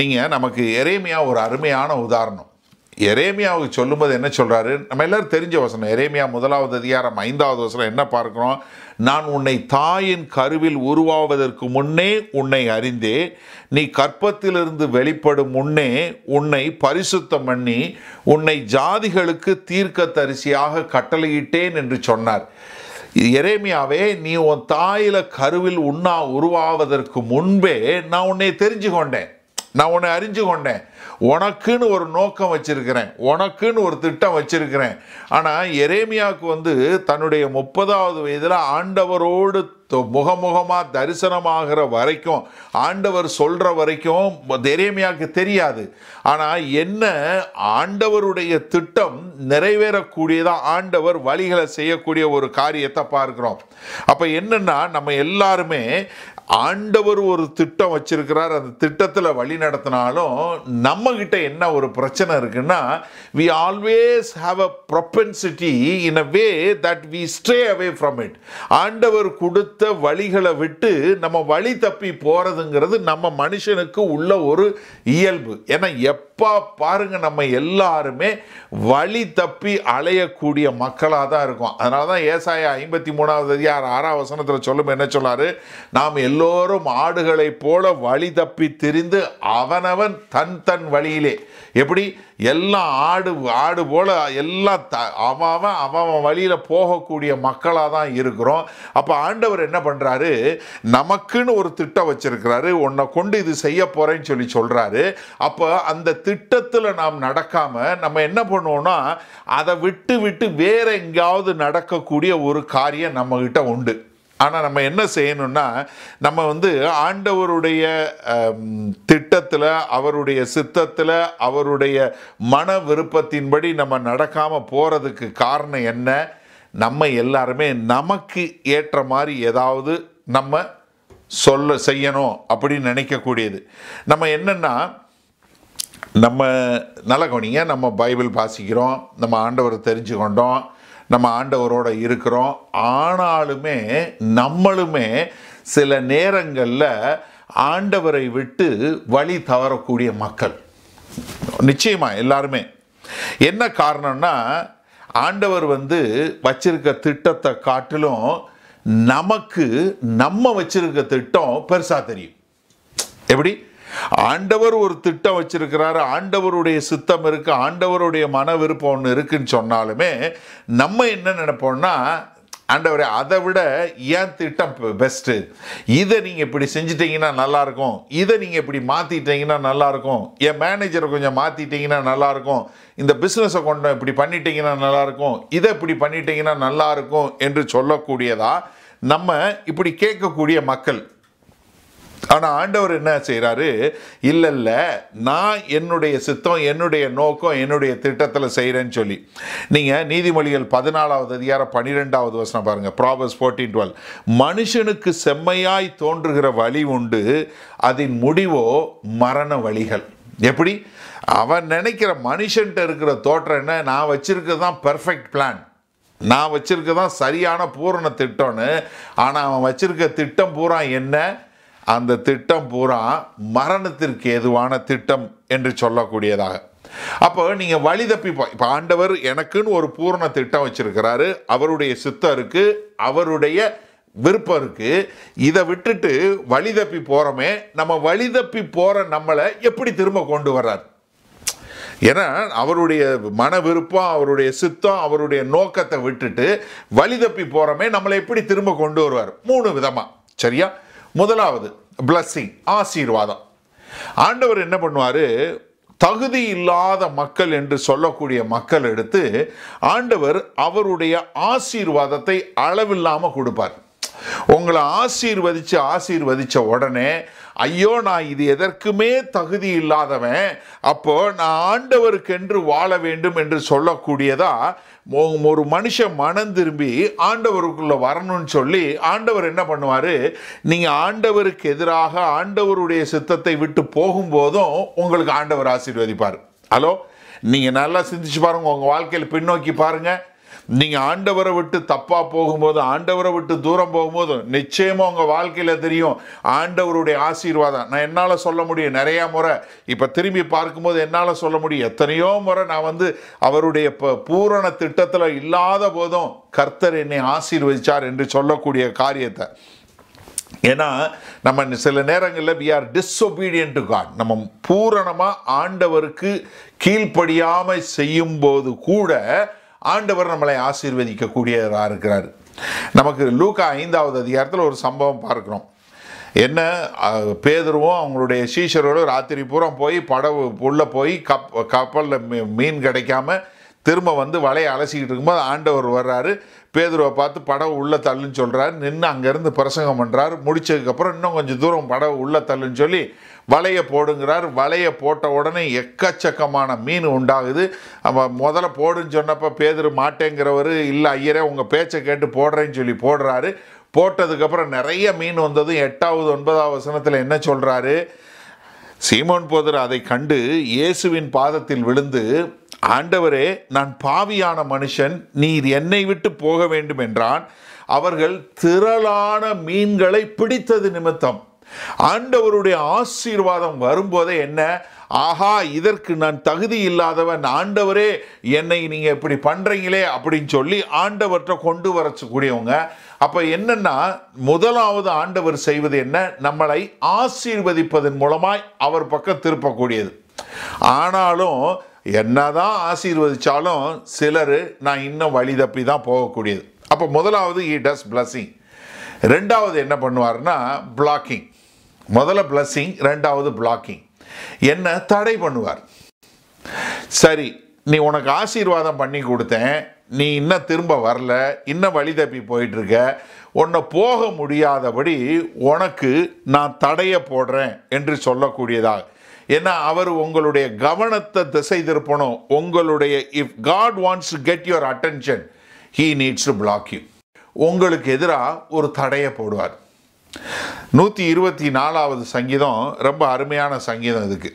நீங்கள் நமக்கு எரேமையாக ஒரு அருமையான உதாரணம் எரேமியாவுக்கு சொல்லும்போது என்ன சொல்கிறாரு நம்ம எல்லோரும் தெரிஞ்ச வசனம் எரேமியா முதலாவது அதிகாரம் ஐந்தாவது வசனம் என்ன பார்க்குறோம் நான் உன்னை தாயின் கருவில் உருவாவதற்கு முன்னே உன்னை அறிந்தே நீ கற்பத்திலிருந்து வெளிப்படும் முன்னே உன்னை பரிசுத்தம் பண்ணி உன்னை ஜாதிகளுக்கு தீர்க்க தரிசியாக கட்டளையிட்டேன் என்று சொன்னார் எரேமியாவே நீ உன் தாயில கருவில் உண்ணா உருவாவதற்கு முன்பே நான் உன்னை தெரிஞ்சு கொண்டேன் நான் உன்னை அறிஞ்சு கொண்டேன் உனக்குன்னு ஒரு நோக்கம் வச்சுருக்கிறேன் உனக்குன்னு ஒரு திட்டம் வச்சுருக்கிறேன் ஆனால் எரேமியாவுக்கு வந்து தன்னுடைய முப்பதாவது வயதில் ஆண்டவரோடு முகமுகமாக தரிசனமாகிற வரைக்கும் ஆண்டவர் சொல்கிற வரைக்கும் தெரியமையாக்கு தெரியாது ஆனால் என்ன ஆண்டவருடைய திட்டம் நிறைவேறக்கூடியதாக ஆண்டவர் வழிகளை செய்யக்கூடிய ஒரு காரியத்தை பார்க்குறோம் அப்போ என்னென்னா நம்ம எல்லாருமே ஆண்டவர் ஒரு திட்டம் வச்சிருக்கிறார் அந்த திட்டத்தில் வழி நடத்தினாலும் நம்மகிட்ட என்ன ஒரு பிரச்சனை இருக்குன்னா we always have a propensity in a way that we stay away from it ஆண்டவர் கொடுத்த வழிகளை விட்டு நம்ம வழி தப்பி போகிறதுங்கிறது நம்ம மனுஷனுக்கு உள்ள ஒரு இயல்பு ஏன்னா எப் எப்போ பாருங்கள் நம்ம எல்லாருமே வழி தப்பி அலையக்கூடிய மக்களாக தான் இருக்கும் அதனால தான் ஏசாய ஐம்பத்தி மூணாவது அதிகார் ஆறாம் வசனத்தில் சொல்லும் என்ன சொல்லார் நாம் எல்லோரும் ஆடுகளைப் போல வழி தப்பி திரிந்து அவனவன் தன் தன் வழியிலே எப்படி எல்லாம் ஆடு ஆடு போல் எல்லாம் த அவன் அவன் வழியில் போகக்கூடிய மக்களாக தான் இருக்கிறோம் அப்போ ஆண்டவர் என்ன பண்ணுறாரு நமக்குன்னு ஒரு திட்டம் வச்சுருக்கிறாரு உன்னை கொண்டு இது செய்ய போகிறேன்னு சொல்லி சொல்கிறாரு அப்போ அந்த திட்டத்தில் நாம் நடக்காமல் நம்ம என்ன பண்ணுவோன்னா அதை விட்டு விட்டு வேறு எங்கேயாவது நடக்கக்கூடிய ஒரு காரியம் நம்மக்கிட்ட உண்டு ஆனால் நம்ம என்ன செய்யணும்னா நம்ம வந்து ஆண்டவருடைய திட்டத்தில் அவருடைய சித்தத்தில் அவருடைய மன விருப்பத்தின்படி நம்ம நடக்காமல் போகிறதுக்கு காரணம் என்ன நம்ம எல்லாருமே நமக்கு ஏற்ற மாதிரி ஏதாவது நம்ம சொல்ல செய்யணும் அப்படின்னு நினைக்கக்கூடியது நம்ம என்னென்னா நம்ம நல்ல கவனிங்க நம்ம பைபிள் வாசிக்கிறோம் நம்ம ஆண்டவரை தெரிஞ்சுக்கொண்டோம் நம்ம ஆண்டவரோடு இருக்கிறோம் ஆனாலுமே நம்மளுமே சில நேரங்களில் ஆண்டவரை விட்டு வழி தவறக்கூடிய மக்கள் நிச்சயமாக எல்லாருமே என்ன காரணம்னா ஆண்டவர் வந்து வச்சிருக்க திட்டத்தை காட்டிலும் நமக்கு நம்ம வச்சிருக்க திட்டம் பெருசாக தெரியும் எப்படி ஆண்டவர் ஒரு திட்டம் வச்சிருக்கிறாரு ஆண்டவருடைய சித்தம் இருக்கு ஆண்டவருடைய மன விருப்பம் ஒன்று இருக்குன்னு சொன்னாலுமே நம்ம என்ன நினைப்போம்னா ஆண்டவரே அதை விட ஏன் திட்டம் பெஸ்ட்டு இதை நீங்கள் இப்படி செஞ்சிட்டிங்கன்னா நல்லாயிருக்கும் இதை நீங்கள் இப்படி மாற்றிட்டீங்கன்னா நல்லாயிருக்கும் என் மேனேஜரை கொஞ்சம் மாற்றிட்டிங்கன்னா நல்லாயிருக்கும் இந்த பிஸ்னஸை கொண்டு இப்படி பண்ணிட்டீங்கன்னா நல்லாயிருக்கும் இதை இப்படி பண்ணிட்டீங்கன்னா நல்லாயிருக்கும் என்று சொல்லக்கூடியதாக நம்ம இப்படி கேட்கக்கூடிய மக்கள் ஆனால் ஆண்டவர் என்ன செய்கிறாரு இல்லை இல்லை நான் என்னுடைய சித்தம் என்னுடைய நோக்கம் என்னுடைய திட்டத்தில் செய்கிறேன்னு சொல்லி நீங்கள் நீதிமொழிகள் பதினாலாவது அதிகாரம் பன்னிரெண்டாவது வசனம் பாருங்கள் ப்ராபஸ் ஃபோர்டீன் டுவெல் மனுஷனுக்கு செம்மையாய் தோன்றுகிற வழி உண்டு அதன் முடிவோ மரண வழிகள் எப்படி அவன் நினைக்கிற மனுஷன்ட்ட இருக்கிற தோற்றம் என்ன நான் வச்சிருக்கிறது தான் பெர்ஃபெக்ட் பிளான் நான் வச்சுருக்க தான் சரியான பூரண திட்டம்னு ஆனால் அவன் வச்சுருக்க திட்டம் பூரா என்ன அந்த திட்டம் பூரா மரணத்திற்கு ஏதுவான திட்டம் என்று சொல்லக்கூடியதாக அப்போ நீங்கள் வழி தப்பி இப்போ ஆண்டவர் எனக்குன்னு ஒரு பூரண திட்டம் வச்சுருக்கிறாரு அவருடைய சித்தம் அவருடைய விருப்பம் இருக்குது இதை விட்டுட்டு வழி தப்பி போகிறோமே நம்ம வழி தப்பி போகிற நம்மளை எப்படி திரும்ப கொண்டு வர்றார் ஏன்னா அவருடைய மன விருப்பம் அவருடைய சித்தம் அவருடைய நோக்கத்தை விட்டுட்டு வழி தப்பி போகிறோமே நம்மளை எப்படி திரும்ப கொண்டு வருவார் மூணு விதமாக சரியா முதலாவது பிளஸ்ஸிங் ஆசீர்வாதம் ஆண்டவர் என்ன பண்ணுவார் தகுதி இல்லாத மக்கள் என்று சொல்லக்கூடிய மக்கள் எடுத்து ஆண்டவர் அவருடைய ஆசீர்வாதத்தை அளவில்லாமல் கொடுப்பார் உங்களை ஆசீர்வதிச்சு ஆசீர்வதிச்ச உடனே ஐயோ நான் இது எதற்குமே தகுதி இல்லாதவன் அப்போ நான் ஆண்டவருக்கென்று வாழ வேண்டும் என்று சொல்லக்கூடியதா ஒரு மனுஷன் மனம் திரும்பி ஆண்டவருக்குள்ளே வரணும்னு சொல்லி ஆண்டவர் என்ன பண்ணுவார் நீங்கள் ஆண்டவருக்கு எதிராக ஆண்டவருடைய சித்தத்தை விட்டு போகும்போதும் உங்களுக்கு ஆண்டவர் ஆசீர்வதிப்பார் ஹலோ நீங்கள் நல்லா சிந்திச்சு பாருங்கள் உங்கள் வாழ்க்கையில் பின்னோக்கி பாருங்கள் நீங்கள் ஆண்டவரை விட்டு தப்பாக போகும்போது ஆண்டவரை விட்டு தூரம் போகும்போது நிச்சயமாக உங்கள் வாழ்க்கையில் தெரியும் ஆண்டவருடைய ஆசீர்வாதம் நான் என்னால் சொல்ல முடியும் நிறையா முறை இப்போ திரும்பி பார்க்கும்போது என்னால் சொல்ல முடியும் எத்தனையோ முறை நான் வந்து அவருடைய பூரண திட்டத்தில் இல்லாத போதும் கர்த்தர் என்னை ஆசீர்வதிச்சார் என்று சொல்லக்கூடிய காரியத்தை ஏன்னா நம்ம சில நேரங்களில் we are disobedient to God நம்ம பூரணமாக ஆண்டவருக்கு கீழ்ப்படியாமல் செய்யும்போது கூட ஆண்டவர் நம்மளை ஆசீர்வதிக்கக்கூடியவராக இருக்கிறார் நமக்கு லூக்கா ஐந்தாவது அதிகாரத்தில் ஒரு சம்பவம் பார்க்குறோம் என்ன பேதுருவோம் அவங்களுடைய சீஷரோடு ராத்திரி பூரா போய் படவு உள்ளே போய் கப் கப்பலில் மீன் கிடைக்காம திரும்ப வந்து வலையை அலசிக்கிட்டு இருக்கும்போது ஆண்டவர் வர்றாரு பேதுருவை பார்த்து படவை உள்ள தள்ளுன்னு சொல்கிறாரு நின்று அங்கேருந்து பிரசங்கம் பண்ணுறாரு முடித்ததுக்கப்புறம் இன்னும் கொஞ்சம் தூரம் படவை உள்ள தள்ளுன்னு சொல்லி வலையை போடுங்கிறார் வலையை போட்ட உடனே எக்கச்சக்கமான மீன் உண்டாகுது நம்ம முதல்ல போடுன்னு சொன்னப்போ பேதுரு மாட்டேங்கிறவர் இல்லை ஐயரே உங்கள் பேச்சை கேட்டு போடுறேன்னு சொல்லி போடுறாரு போட்டதுக்கப்புறம் நிறைய மீன் வந்ததும் எட்டாவது ஒன்பதாவது வசனத்தில் என்ன சொல்கிறாரு சீமோன் போதர் அதை கண்டு இயேசுவின் பாதத்தில் விழுந்து ஆண்டவரே நான் பாவியான மனுஷன் நீர் என்னை விட்டு போக வேண்டும் என்றான் அவர்கள் திரளான மீன்களை பிடித்தது நிமித்தம் ஆண்டவருடைய ஆசீர்வாதம் வரும்போதே என்ன ஆஹா இதற்கு நான் தகுதி இல்லாதவன் ஆண்டவரே என்னை நீங்கள் இப்படி பண்ணுறீங்களே அப்படின்னு சொல்லி ஆண்டவர்கிட்ட கொண்டு வரச்சக்கூடியவங்க அப்போ என்னென்னா முதலாவது ஆண்டவர் செய்வது என்ன நம்மளை ஆசீர்வதிப்பதன் மூலமாய் அவர் பக்கம் திருப்பக்கூடியது ஆனாலும் என்னதான் ஆசீர்வதிச்சாலும் சிலர் நான் இன்னும் வழி தப்பி தான் போகக்கூடியது அப்போ முதலாவது ஈ டஸ் பிளஸ்ஸிங் ரெண்டாவது என்ன பண்ணுவார்னா பிளாக்கிங் முதல்ல பிளஸ்ஸிங் ரெண்டாவது பிளாக்கிங் என்ன தடை பண்ணுவார் சரி நீ உனக்கு ஆசீர்வாதம் பண்ணி கொடுத்தேன் நீ இன்னும் திரும்ப வரல இன்னும் வழி தப்பி போயிட்டுருக்க உன்னை போக முடியாதபடி உனக்கு நான் தடையை போடுறேன் என்று சொல்லக்கூடியதாக ஏன்னா அவர் உங்களுடைய கவனத்தை திசை திருப்பணும் உங்களுடைய if God wants to get your attention he needs to block you உங்களுக்கு எதிராக ஒரு தடையை போடுவார் நூற்றி இருபத்தி நாலாவது சங்கீதம் ரொம்ப அருமையான சங்கீதம் இதுக்கு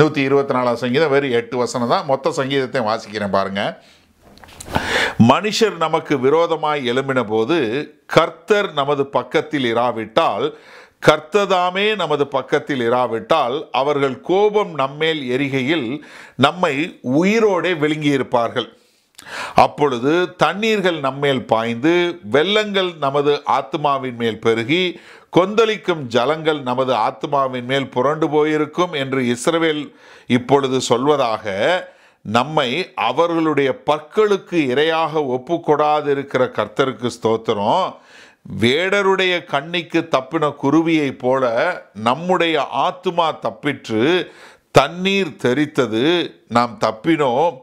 நூற்றி இருபத்தி நாலாவது சங்கீதம் வெறும் எட்டு வசனம் தான் மொத்த சங்கீதத்தையும் வாசிக்கிறேன் பாருங்கள் மனுஷர் நமக்கு விரோதமாய் எழும்பின போது கர்த்தர் நமது பக்கத்தில் இராவிட்டால் கர்த்ததாமே நமது பக்கத்தில் இராவிட்டால் அவர்கள் கோபம் நம்மேல் எரிகையில் நம்மை உயிரோடே விழுங்கியிருப்பார்கள் அப்பொழுது தண்ணீர்கள் நம்மேல் பாய்ந்து வெள்ளங்கள் நமது ஆத்மாவின் மேல் பெருகி கொந்தளிக்கும் ஜலங்கள் நமது ஆத்மாவின் மேல் புரண்டு போயிருக்கும் என்று இஸ்ரவேல் இப்பொழுது சொல்வதாக நம்மை அவர்களுடைய பற்களுக்கு இரையாக ஒப்புக்கொடாதிருக்கிற கர்த்தருக்கு ஸ்தோத்திரம் வேடருடைய கண்ணிக்கு தப்பின குருவியைப் போல நம்முடைய ஆத்துமா தப்பிற்று தண்ணீர் தெரித்தது நாம் தப்பினோம்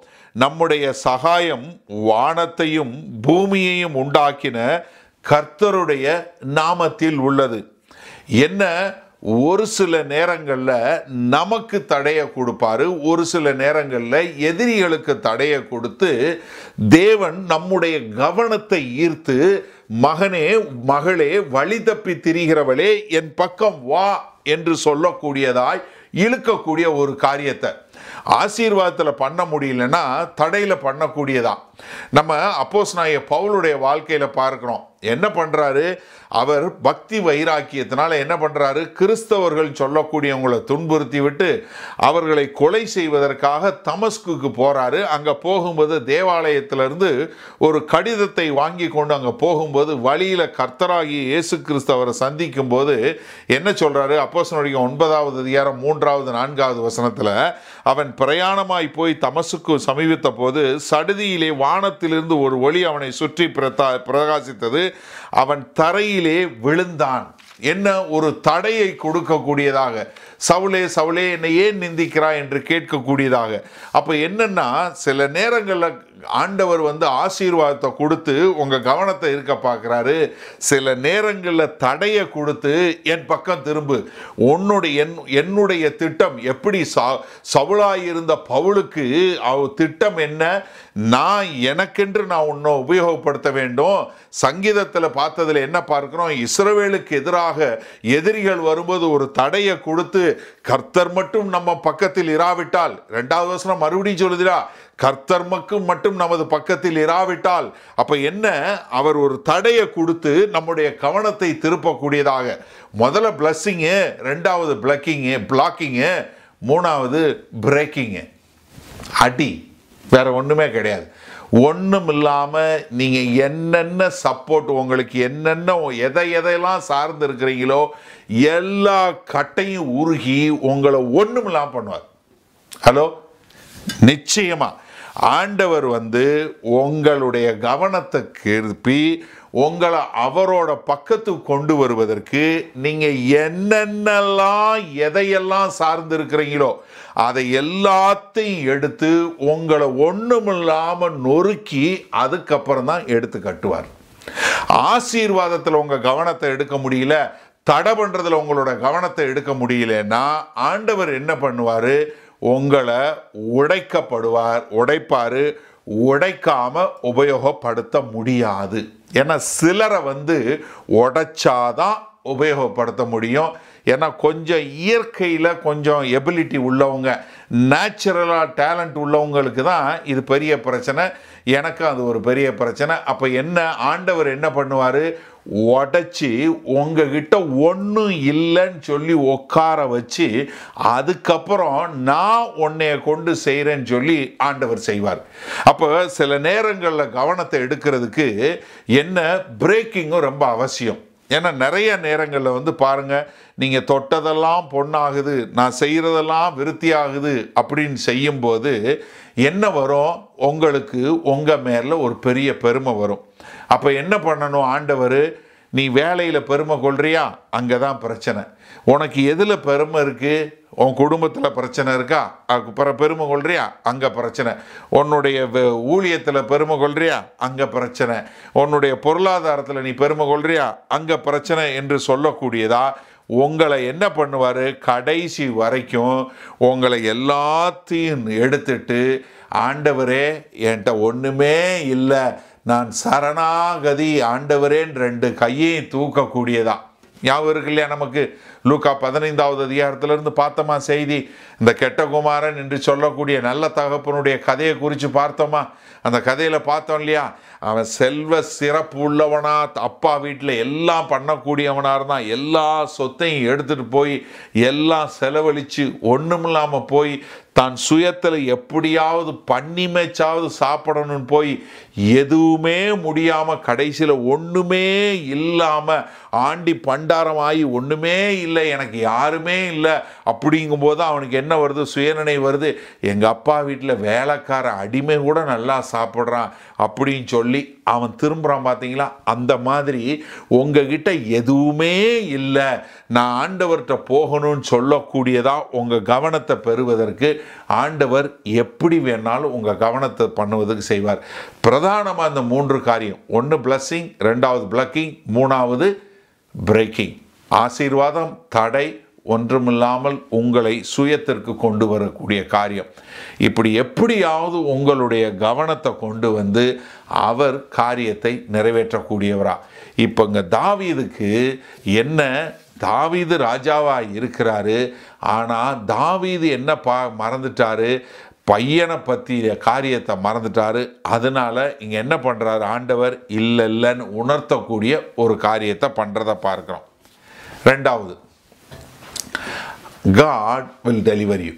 நம்முடைய சகாயம் வானத்தையும் பூமியையும் உண்டாக்கின கர்த்தருடைய நாமத்தில் உள்ளது என்ன ஒரு சில நேரங்களில் நமக்கு தடையை கொடுப்பாரு ஒரு சில நேரங்களில் எதிரிகளுக்கு தடையை கொடுத்து தேவன் நம்முடைய கவனத்தை ஈர்த்து மகனே மகளே வழி தப்பி திரிகிறவளே என் பக்கம் வா என்று சொல்லக்கூடியதாய் இழுக்கக்கூடிய ஒரு காரியத்தை ஆசீர்வாதத்தில் பண்ண முடியலன்னா தடையில் பண்ணக்கூடியதான் நம்ம அப்போஸ் நாய பவுலுடைய வாழ்க்கையில் பார்க்குறோம் என்ன பண்ணுறாரு அவர் பக்தி வைராக்கியத்தினால் என்ன பண்ணுறாரு கிறிஸ்தவர்கள் சொல்லக்கூடியவங்களை துன்புறுத்தி விட்டு அவர்களை கொலை செய்வதற்காக தமஸ்குக்கு போகிறாரு அங்கே போகும்போது தேவாலயத்திலிருந்து ஒரு கடிதத்தை வாங்கி கொண்டு அங்கே போகும்போது வழியில் கர்த்தராகி இயேசு கிறிஸ்தவரை சந்திக்கும் போது என்ன சொல்கிறாரு அப்போசனுடைய ஒன்பதாவது அதிகாரம் மூன்றாவது நான்காவது வசனத்தில் அவன் பிரயாணமாய் போய் தமசுக்கு சமீபித்த போது சடுதியிலே வானத்திலிருந்து ஒரு ஒளி அவனை சுற்றி பிரதா பிரகாசித்தது அவன் தரையிலே விழுந்தான் என்ன ஒரு தடையை கொடுக்கக்கூடியதாக சவுளே சவுளே என்னை ஏன் நிந்திக்கிறா என்று கேட்கக்கூடியதாக அப்போ என்னென்னா சில நேரங்களில் ஆண்டவர் வந்து ஆசீர்வாதத்தை கொடுத்து உங்கள் கவனத்தை இருக்க பார்க்குறாரு சில நேரங்களில் தடையை கொடுத்து என் பக்கம் திரும்பு உன்னுடைய என் என்னுடைய திட்டம் எப்படி சா சவுளாயிருந்த பவுலுக்கு அவ திட்டம் என்ன நான் எனக்கென்று நான் உன்னை உபயோகப்படுத்த வேண்டும் சங்கீதத்தில் பார்த்ததில் என்ன பார்க்குறோம் இஸ்ரவேலுக்கு எதிராக எதிரிகள் வரும்போது ஒரு தடையை கொடுத்து கர்த்தர் மட்டும் நம்ம பக்கத்தில் இராவிட்டால் ரெண்டாவது வசனம் மறுபடியும் சொல்லுதுடா கர்த்தர் மக்கும் மட்டும் நமது பக்கத்தில் இராவிட்டால் அப்போ என்ன அவர் ஒரு தடையை கொடுத்து நம்முடைய கவனத்தை திருப்பக்கூடியதாக முதல்ல பிளஸ்ஸிங்கு ரெண்டாவது பிளக்கிங்கு பிளாக்கிங்கு மூணாவது பிரேக்கிங்கு அடி வேறு ஒன்றுமே கிடையாது ஒன்றும் இல்லாமல் நீங்கள் என்னென்ன சப்போர்ட் உங்களுக்கு என்னென்ன எதை எதையெல்லாம் சார்ந்து இருக்கிறீங்களோ எல்லா கட்டையும் உருகி உங்களை ஒன்றும் இல்லாமல் பண்ணுவார் ஹலோ நிச்சயமாக ஆண்டவர் வந்து உங்களுடைய கவனத்தை கிருப்பி உங்களை அவரோட பக்கத்துக்கு கொண்டு வருவதற்கு நீங்கள் என்னென்னலாம் எதையெல்லாம் சார்ந்து இருக்கிறீங்களோ அதை எல்லாத்தையும் எடுத்து உங்களை ஒன்றுமில்லாமல் நொறுக்கி அதுக்கப்புறம் தான் எடுத்து கட்டுவார் ஆசீர்வாதத்தில் உங்கள் கவனத்தை எடுக்க முடியல தடை பண்ணுறதுல உங்களோட கவனத்தை எடுக்க முடியலன்னா ஆண்டவர் என்ன பண்ணுவார் உங்களை உடைக்கப்படுவார் உடைப்பார் உடைக்காம உபயோகப்படுத்த முடியாது ஏன்னா சிலரை வந்து உடைச்சாதான் உபயோகப்படுத்த முடியும் ஏன்னா கொஞ்சம் இயற்கையில் கொஞ்சம் எபிலிட்டி உள்ளவங்க நேச்சுரலாக டேலண்ட் உள்ளவங்களுக்கு தான் இது பெரிய பிரச்சனை எனக்கு அது ஒரு பெரிய பிரச்சனை அப்போ என்ன ஆண்டவர் என்ன பண்ணுவார் உடச்சி உங்ககிட்ட ஒன்றும் இல்லைன்னு சொல்லி உட்கார வச்சு அதுக்கப்புறம் நான் உன்னைய கொண்டு செய்கிறேன்னு சொல்லி ஆண்டவர் செய்வார் அப்போ சில நேரங்களில் கவனத்தை எடுக்கிறதுக்கு என்ன பிரேக்கிங்கும் ரொம்ப அவசியம் ஏன்னா நிறைய நேரங்களில் வந்து பாருங்கள் நீங்கள் தொட்டதெல்லாம் பொண்ணாகுது நான் செய்கிறதெல்லாம் விருத்தி ஆகுது அப்படின்னு செய்யும்போது என்ன வரும் உங்களுக்கு உங்கள் மேலே ஒரு பெரிய பெருமை வரும் அப்போ என்ன பண்ணணும் ஆண்டவர் நீ வேலையில் பெருமை கொள்றியா அங்கே தான் பிரச்சனை உனக்கு எதில் பெருமை இருக்குது உன் குடும்பத்தில் பிரச்சனை இருக்கா பிற பெருமை கொள்றியா அங்கே பிரச்சனை உன்னுடைய ஊழியத்தில் பெருமை கொள்றியா அங்கே பிரச்சனை உன்னுடைய பொருளாதாரத்தில் நீ பெருமை கொள்றியா அங்கே பிரச்சனை என்று சொல்லக்கூடியதா உங்களை என்ன பண்ணுவார் கடைசி வரைக்கும் உங்களை எல்லாத்தையும் எடுத்துட்டு ஆண்டவரே என்கிட்ட ஒன்றுமே இல்லை நான் சரணாகதி ஆண்டவரேன் ரெண்டு கையையும் தூக்கக்கூடியதா ஞாபகம் இருக்கு இல்லையா நமக்கு லூக்கா பதினைந்தாவது அதிகாரத்திலிருந்து பார்த்தோமா செய்தி இந்த கெட்ட குமாரன் என்று சொல்லக்கூடிய நல்ல தகப்பனுடைய கதையை குறித்து பார்த்தோமா அந்த கதையில் பார்த்தோம் இல்லையா அவன் செல்வ சிறப்பு உள்ளவனா அப்பா வீட்டில் எல்லாம் பண்ணக்கூடியவனாக இருந்தான் எல்லா சொத்தையும் எடுத்துகிட்டு போய் எல்லாம் செலவழித்து ஒன்றும் இல்லாமல் போய் தான் சுயத்தில் எப்படியாவது பண்ணிமைச்சாவது சாப்பிடணும்னு போய் எதுவுமே முடியாமல் கடைசியில் ஒன்றுமே இல்லாமல் ஆண்டி பண்டாரமாகி ஒன்றுமே இல்லை எனக்கு யாருமே இல்லை அப்படிங்கும்போது அவனுக்கு என்ன வருது சுயநினை வருது எங்கள் அப்பா வீட்டில் வேலைக்கார அடிமை கூட நல்லா சாப்பிட்றான் அப்படின்னு சொல்லி அவன் திரும்புகிறான் பார்த்தீங்களா அந்த மாதிரி உங்ககிட்ட எதுவுமே இல்லை நான் ஆண்டவர்கிட்ட போகணும்னு சொல்லக்கூடியதாக உங்கள் கவனத்தை பெறுவதற்கு ஆண்டவர் எப்படி வேணாலும் உங்கள் கவனத்தை பண்ணுவதற்கு செய்வார் பிரதானமாக அந்த மூன்று காரியம் ஒன்று பிளஸ்ஸிங் ரெண்டாவது பிளக்கிங் மூணாவது பிரேக்கிங் ஆசீர்வாதம் தடை ஒன்றுமில்லாமல் உங்களை சுயத்திற்கு கொண்டு வரக்கூடிய காரியம் இப்படி எப்படியாவது உங்களுடைய கவனத்தை கொண்டு வந்து அவர் காரியத்தை நிறைவேற்றக்கூடியவரா இப்போ இங்கே தாவீதுக்கு என்ன தாவீது ராஜாவாக இருக்கிறாரு ஆனால் தாவீது என்ன பா மறந்துட்டாரு பையனை பற்றிய காரியத்தை மறந்துட்டாரு அதனால் இங்கே என்ன பண்ணுறாரு ஆண்டவர் இல்லை இல்லைன்னு உணர்த்தக்கூடிய ஒரு காரியத்தை பண்ணுறதை பார்க்குறோம் ரெண்டாவது காட் வில் டெலிவர் யூ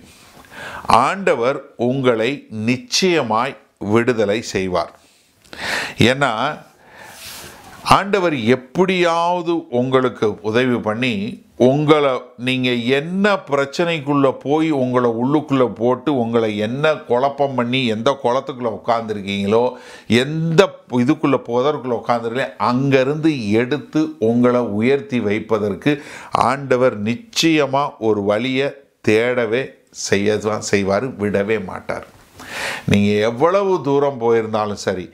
ஆண்டவர் உங்களை நிச்சயமாய் விடுதலை செய்வார் ஏன்னா ஆண்டவர் எப்படியாவது உங்களுக்கு உதவி பண்ணி உங்களை நீங்கள் என்ன பிரச்சனைக்குள்ளே போய் உங்களை உள்ளுக்குள்ளே போட்டு உங்களை என்ன குழப்பம் பண்ணி எந்த குளத்துக்குள்ளே உட்காந்துருக்கீங்களோ எந்த இதுக்குள்ளே போதற்குள்ளே உட்காந்துருக்கீங்களோ அங்கேருந்து எடுத்து உங்களை உயர்த்தி வைப்பதற்கு ஆண்டவர் நிச்சயமாக ஒரு வழியை தேடவே செய்ய செய்வார் விடவே மாட்டார் நீங்கள் எவ்வளவு தூரம் போயிருந்தாலும் சரி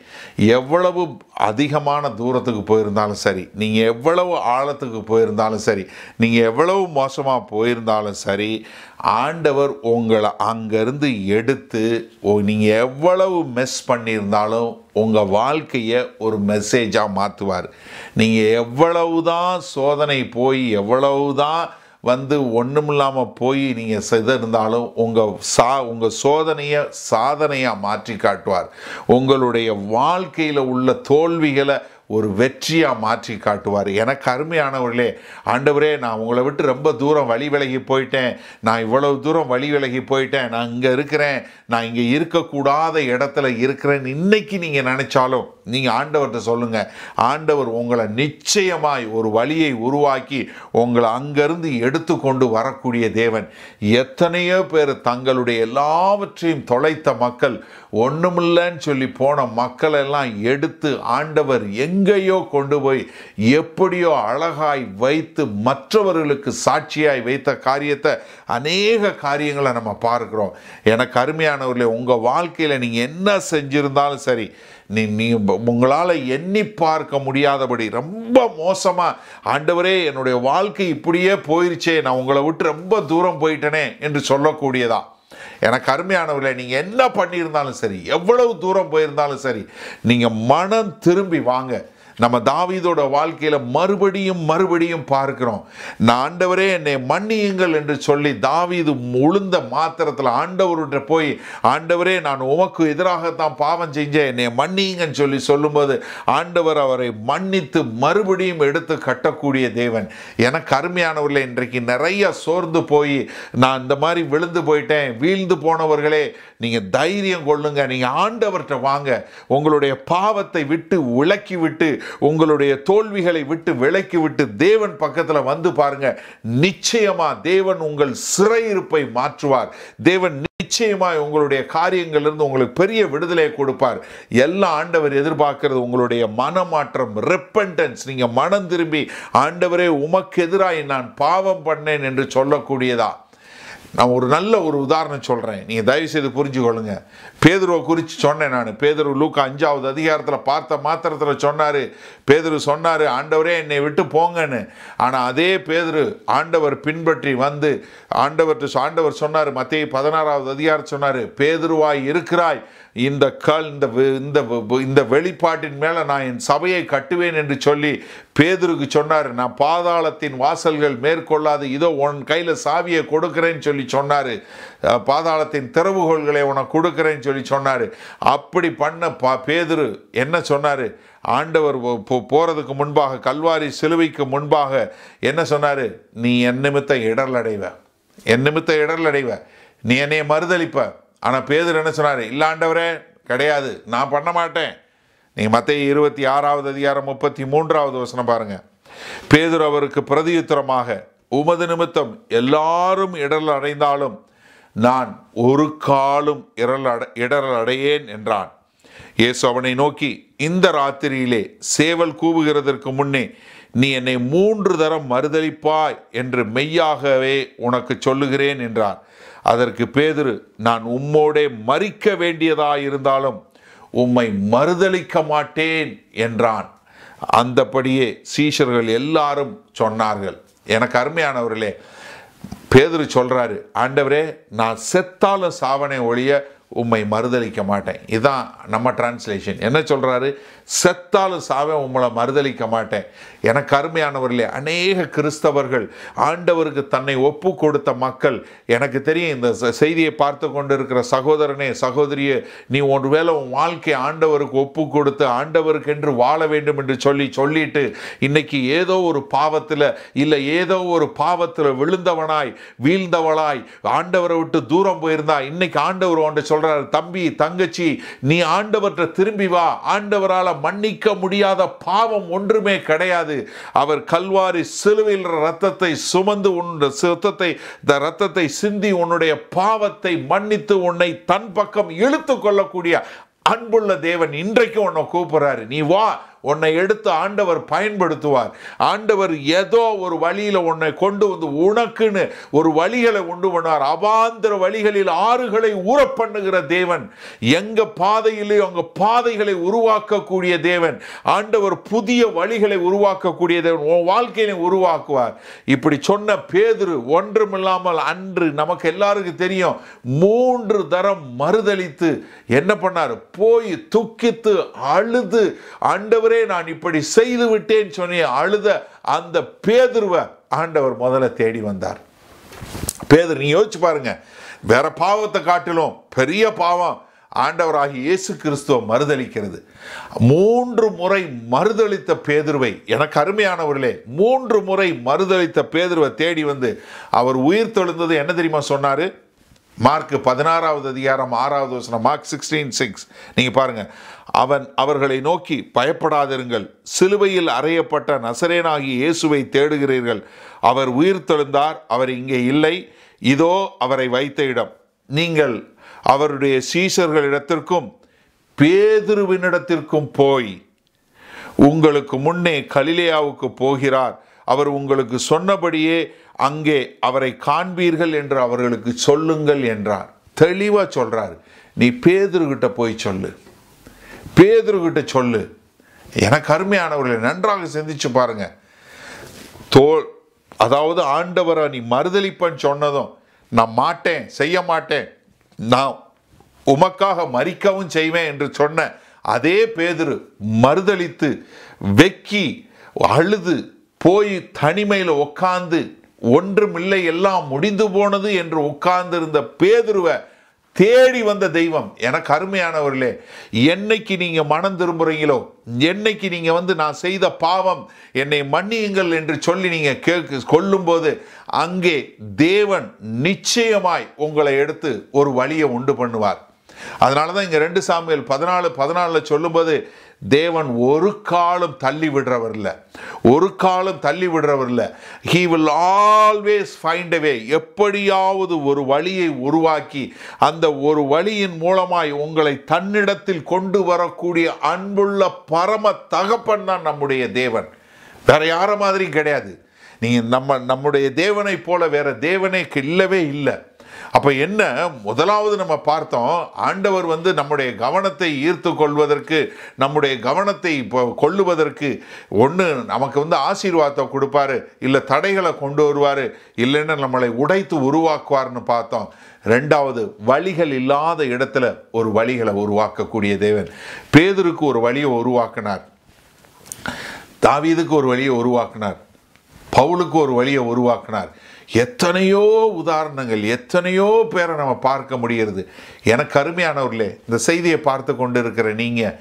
எவ்வளவு அதிகமான தூரத்துக்கு போயிருந்தாலும் சரி நீங்கள் எவ்வளவு ஆழத்துக்கு போயிருந்தாலும் சரி நீங்கள் எவ்வளவு மோசமாக போயிருந்தாலும் சரி ஆண்டவர் உங்களை அங்கேருந்து எடுத்து நீங்கள் எவ்வளவு மெஸ் பண்ணியிருந்தாலும் உங்கள் வாழ்க்கையை ஒரு மெசேஜாக மாற்றுவார் நீங்கள் எவ்வளவு தான் சோதனை போய் எவ்வளவு தான் வந்து ஒன்றும் இல்லாமல் போய் நீங்கள் செய்த இருந்தாலும் உங்கள் சா உங்கள் சோதனையை சாதனையாக மாற்றி காட்டுவார் உங்களுடைய வாழ்க்கையில் உள்ள தோல்விகளை ஒரு வெற்றியாக மாற்றி காட்டுவார் எனக்கு அருமையானவர்களே ஆண்டவரே நான் உங்களை விட்டு ரொம்ப தூரம் வழி விலகி போயிட்டேன் நான் இவ்வளவு தூரம் வழி விலகி போயிட்டேன் நான் இங்கே இருக்கிறேன் நான் இங்கே இருக்கக்கூடாத இடத்துல இருக்கிறேன்னு இன்னைக்கு நீங்கள் நினச்சாலும் நீங்கள் ஆண்டவர்கிட்ட சொல்லுங்கள் ஆண்டவர் உங்களை நிச்சயமாய் ஒரு வழியை உருவாக்கி உங்களை அங்கேருந்து எடுத்துக்கொண்டு வரக்கூடிய தேவன் எத்தனையோ பேர் தங்களுடைய எல்லாவற்றையும் தொலைத்த மக்கள் ஒன்றுமில்லைன்னு சொல்லி போன மக்களெல்லாம் எடுத்து ஆண்டவர் எங்கேயோ கொண்டு போய் எப்படியோ அழகாய் வைத்து மற்றவர்களுக்கு சாட்சியாய் வைத்த காரியத்தை அநேக காரியங்களை நம்ம பார்க்குறோம் எனக்கு அருமையானவர்களே உங்கள் வாழ்க்கையில் நீங்கள் என்ன செஞ்சிருந்தாலும் சரி நீ நீ உங்களால் எண்ணி பார்க்க முடியாதபடி ரொம்ப மோசமாக ஆண்டவரே என்னுடைய வாழ்க்கை இப்படியே போயிருச்சே நான் உங்களை விட்டு ரொம்ப தூரம் போயிட்டேனே என்று சொல்லக்கூடியதா எனக்கு அருமையானவர்களே நீங்கள் என்ன பண்ணியிருந்தாலும் சரி எவ்வளவு தூரம் போயிருந்தாலும் சரி நீங்கள் மனம் திரும்பி வாங்க நம்ம தாவீதோட வாழ்க்கையில் மறுபடியும் மறுபடியும் பார்க்கிறோம் நான் ஆண்டவரே என்னை மன்னியுங்கள் என்று சொல்லி தாவீது உளுந்த மாத்திரத்தில் ஆண்டவர்கிட்ட போய் ஆண்டவரே நான் உமக்கு எதிராகத்தான் பாவம் செஞ்சேன் என்னை மன்னியுங்கன்னு சொல்லி சொல்லும்போது ஆண்டவர் அவரை மன்னித்து மறுபடியும் எடுத்து கட்டக்கூடிய தேவன் எனக்கு அருமையானவர்களே இன்றைக்கு நிறைய சோர்ந்து போய் நான் இந்த மாதிரி விழுந்து போயிட்டேன் வீழ்ந்து போனவர்களே நீங்கள் தைரியம் கொள்ளுங்க நீங்கள் ஆண்டவர்கிட்ட வாங்க உங்களுடைய பாவத்தை விட்டு விளக்கி விட்டு உங்களுடைய தோல்விகளை விட்டு விளக்கி விட்டு தேவன் பக்கத்தில் வந்து பாருங்க நிச்சயமாக தேவன் உங்கள் சிறையிருப்பை மாற்றுவார் தேவன் நிச்சயமாய் உங்களுடைய காரியங்களிலிருந்து உங்களுக்கு பெரிய விடுதலையை கொடுப்பார் எல்லா ஆண்டவர் எதிர்பார்க்கிறது உங்களுடைய மனமாற்றம் ரெப்பண்டன்ஸ் நீங்கள் மனம் திரும்பி ஆண்டவரே உமக்கு எதிராய் நான் பாவம் பண்ணேன் என்று சொல்லக்கூடியதா நான் ஒரு நல்ல ஒரு உதாரணம் சொல்கிறேன் நீங்கள் தயவு செய்து புரிஞ்சுக்கொள்ளுங்க பேதுருவை குறித்து சொன்னேன் நான் பேதுரு லூக்கா அஞ்சாவது அதிகாரத்தில் பார்த்த மாத்திரத்தில் சொன்னார் பேதுரு சொன்னார் ஆண்டவரே என்னை விட்டு போங்கன்னு ஆனால் அதே பேதுரு ஆண்டவர் பின்பற்றி வந்து ஆண்டவர்கிட்ட ஆண்டவர் சொன்னார் மத்திய பதினாறாவது அதிகாரம் சொன்னார் பேதுருவாய் இருக்கிறாய் இந்த கல் இந்த இந்த இந்த வெளிப்பாட்டின் மேலே நான் என் சபையை கட்டுவேன் என்று சொல்லி பேதுருக்கு சொன்னார் நான் பாதாளத்தின் வாசல்கள் மேற்கொள்ளாது இதோ உன் கையில் சாவியை கொடுக்குறேன்னு சொல்லி சொன்னார் பாதாளத்தின் திறவுகோள்களை உனக்கு கொடுக்குறேன்னு சொல்லி சொன்னார் அப்படி பண்ண பா பேதுரு என்ன சொன்னார் ஆண்டவர் போகிறதுக்கு முன்பாக கல்வாரி சிலுவைக்கு முன்பாக என்ன சொன்னார் நீ என் நிமித்த இடர் அடைவ என் நிமித்த இடர் அடைவ நீ என்னையை மறுதளிப்ப ஆனால் பேதர் என்ன சொன்னார் இல்லாண்டவரே கிடையாது நான் பண்ண மாட்டேன் நீங்கள் மற்ற இருபத்தி ஆறாவது அதிகாரம் முப்பத்தி மூன்றாவது வசனம் பாருங்கள் பேதர் அவருக்கு பிரதியுத்தரமாக உமது நிமித்தம் எல்லாரும் இடல் அடைந்தாலும் நான் ஒரு காலும் இரல் அட இடரல் அடையேன் என்றான் இயேசு அவனை நோக்கி இந்த ராத்திரியிலே சேவல் கூவுகிறதற்கு முன்னே நீ என்னை மூன்று தரம் மறுதளிப்பாய் என்று மெய்யாகவே உனக்கு சொல்லுகிறேன் என்றார் அதற்கு பேதிரு நான் உம்மோடே மறிக்க வேண்டியதாயிருந்தாலும் உம்மை மறுதளிக்க மாட்டேன் என்றான் அந்தபடியே சீஷர்கள் எல்லாரும் சொன்னார்கள் எனக்கு அருமையானவர்களே பேதர் சொல்கிறாரு ஆண்டவரே நான் செத்தாலும் சாவனை ஒழிய உம்மை மறுதளிக்க மாட்டேன் இதுதான் நம்ம டிரான்ஸ்லேஷன் என்ன சொல்கிறாரு செத்தாலும் சாவே உங்களை மறுதளிக்க மாட்டேன் எனக்கு அருமையானவர்களே அநேக கிறிஸ்தவர்கள் ஆண்டவருக்கு தன்னை ஒப்பு கொடுத்த மக்கள் எனக்கு தெரியும் இந்த செய்தியை பார்த்து கொண்டு இருக்கிற சகோதரனே சகோதரியே நீ ஒரு வேளை உன் வாழ்க்கையை ஆண்டவருக்கு ஒப்பு கொடுத்து ஆண்டவருக்கென்று வாழ வேண்டும் என்று சொல்லி சொல்லிட்டு இன்னைக்கு ஏதோ ஒரு பாவத்தில் இல்லை ஏதோ ஒரு பாவத்தில் விழுந்தவனாய் வீழ்ந்தவளாய் ஆண்டவரை விட்டு தூரம் போயிருந்தா இன்னைக்கு ஆண்டவர் ஒன்று சொல்கிறார் தம்பி தங்கச்சி நீ ஆண்டவற்ற திரும்பி வா ஆண்டவரால் மன்னிக்க முடியாத பாவம் ஒன்றுமே கிடையாது அவர் கல்வாரி சிலுவையில் ரத்தத்தை சுமந்து உன்னுடைய சுத்தத்தை இந்த ரத்தத்தை சிந்தி உன்னுடைய பாவத்தை மன்னித்து உன்னை தன் பக்கம் இழுத்து கொள்ளக்கூடிய அன்புள்ள தேவன் இன்றைக்கு உன்னை கூப்பிடுறாரு நீ வா உன்னை எடுத்து ஆண்டவர் பயன்படுத்துவார் ஆண்டவர் ஏதோ ஒரு வழியில் உன்னை கொண்டு வந்து உனக்குன்னு ஒரு வழிகளை உண்டு பண்ணுவார் அபாந்திர வழிகளில் ஆறுகளை ஊற பண்ணுகிற தேவன் எங்க பாதையிலே அவங்க பாதைகளை உருவாக்கக்கூடிய தேவன் ஆண்டவர் புதிய வழிகளை உருவாக்கக்கூடிய தேவன் உன் வாழ்க்கையினை உருவாக்குவார் இப்படி சொன்ன பேதுரு ஒன்றுமில்லாமல் அன்று நமக்கு எல்லாருக்கும் தெரியும் மூன்று தரம் மறுதளித்து என்ன பண்ணார் போய் துக்கித்து அழுது ஆண்டவரே ஆண்டவரே நான் இப்படி செய்து விட்டேன் சொன்னே அழுத அந்த பேதுருவை ஆண்டவர் முதல்ல தேடி வந்தார் பேதர் நீ யோசிச்சு பாருங்க வேற பாவத்தை காட்டிலும் பெரிய பாவம் ஆண்டவராகி இயேசு கிறிஸ்துவ மறுதளிக்கிறது மூன்று முறை மறுதளித்த பேதுருவை எனக்கு அருமையானவர்களே மூன்று முறை மறுதளித்த பேதுருவை தேடி வந்து அவர் உயிர் தெழுந்தது என்ன தெரியுமா சொன்னார் மார்க் பதினாறாவது அதிகாரம் ஆறாவது வசனம் மார்க் சிக்ஸ்டீன் சிக்ஸ் நீங்கள் பாருங்கள் அவன் அவர்களை நோக்கி பயப்படாதிருங்கள் சிலுவையில் அறையப்பட்ட நசரேனாகி இயேசுவை தேடுகிறீர்கள் அவர் உயிர் தெழுந்தார் அவர் இங்கே இல்லை இதோ அவரை வைத்த இடம் நீங்கள் அவருடைய சீசர்களிடத்திற்கும் பேதுருவினிடத்திற்கும் போய் உங்களுக்கு முன்னே கலிலேயாவுக்கு போகிறார் அவர் உங்களுக்கு சொன்னபடியே அங்கே அவரை காண்பீர்கள் என்று அவர்களுக்கு சொல்லுங்கள் என்றார் தெளிவாக சொல்கிறார் நீ பேதுருகிட்ட போய் சொல்லு பேதுருக்கிட்ட சொல்லு எனக்கு அருமையானவர்களை நன்றாக சிந்திச்சு பாருங்க தோல் அதாவது ஆண்டவரை நீ மறுதளிப்பன்னு சொன்னதும் நான் மாட்டேன் செய்ய மாட்டேன் நான் உமக்காக மறிக்கவும் செய்வேன் என்று சொன்ன அதே பேதுரு மறுதளித்து வெக்கி அழுது போய் தனிமையில் உட்காந்து ஒன்றுமில்லை எல்லாம் முடிந்து போனது என்று உட்கார்ந்திருந்த பேதுருவை தேடி வந்த தெய்வம் எனக்கு அருமையானவர்களே என்னைக்கு நீங்கள் மனம் திரும்புகிறீங்களோ என்னைக்கு நீங்கள் வந்து நான் செய்த பாவம் என்னை மன்னியுங்கள் என்று சொல்லி நீங்கள் கேட்க கொள்ளும்போது அங்கே தேவன் நிச்சயமாய் உங்களை எடுத்து ஒரு வழியை உண்டு பண்ணுவார் அதனால தான் இங்கே ரெண்டு சாமியல் பதினாலு பதினாலில் சொல்லும்போது தேவன் ஒரு காலம் தள்ளி விடுறவர் இல்லை ஒரு காலம் தள்ளி விடுறவர் இல்லை he will always find away எப்படியாவது ஒரு வழியை உருவாக்கி அந்த ஒரு வழியின் மூலமாய் உங்களை தன்னிடத்தில் கொண்டு வரக்கூடிய அன்புள்ள பரம தகப்பன் தான் நம்முடைய தேவன் வேற யார மாதிரியும் கிடையாது நீங்கள் நம்ம நம்முடைய தேவனை போல வேற தேவனைக்கு இல்லவே இல்லை அப்போ என்ன முதலாவது நம்ம பார்த்தோம் ஆண்டவர் வந்து நம்முடைய கவனத்தை ஈர்த்து கொள்வதற்கு நம்முடைய கவனத்தை இப்போ கொள்ளுவதற்கு ஒன்று நமக்கு வந்து ஆசீர்வாதத்தை கொடுப்பார் இல்லை தடைகளை கொண்டு வருவார் இல்லைன்னா நம்மளை உடைத்து உருவாக்குவார்னு பார்த்தோம் ரெண்டாவது வழிகள் இல்லாத இடத்துல ஒரு வழிகளை உருவாக்கக்கூடிய தேவன் பேதருக்கு ஒரு வழியை உருவாக்கினார் தாவீதுக்கு ஒரு வழியை உருவாக்கினார் பவுலுக்கு ஒரு வழியை உருவாக்கினார் எத்தனையோ உதாரணங்கள் எத்தனையோ பேரை நம்ம பார்க்க முடிகிறது எனக்கு அருமையானவர்களே இந்த செய்தியை பார்த்து கொண்டு இருக்கிற நீங்கள்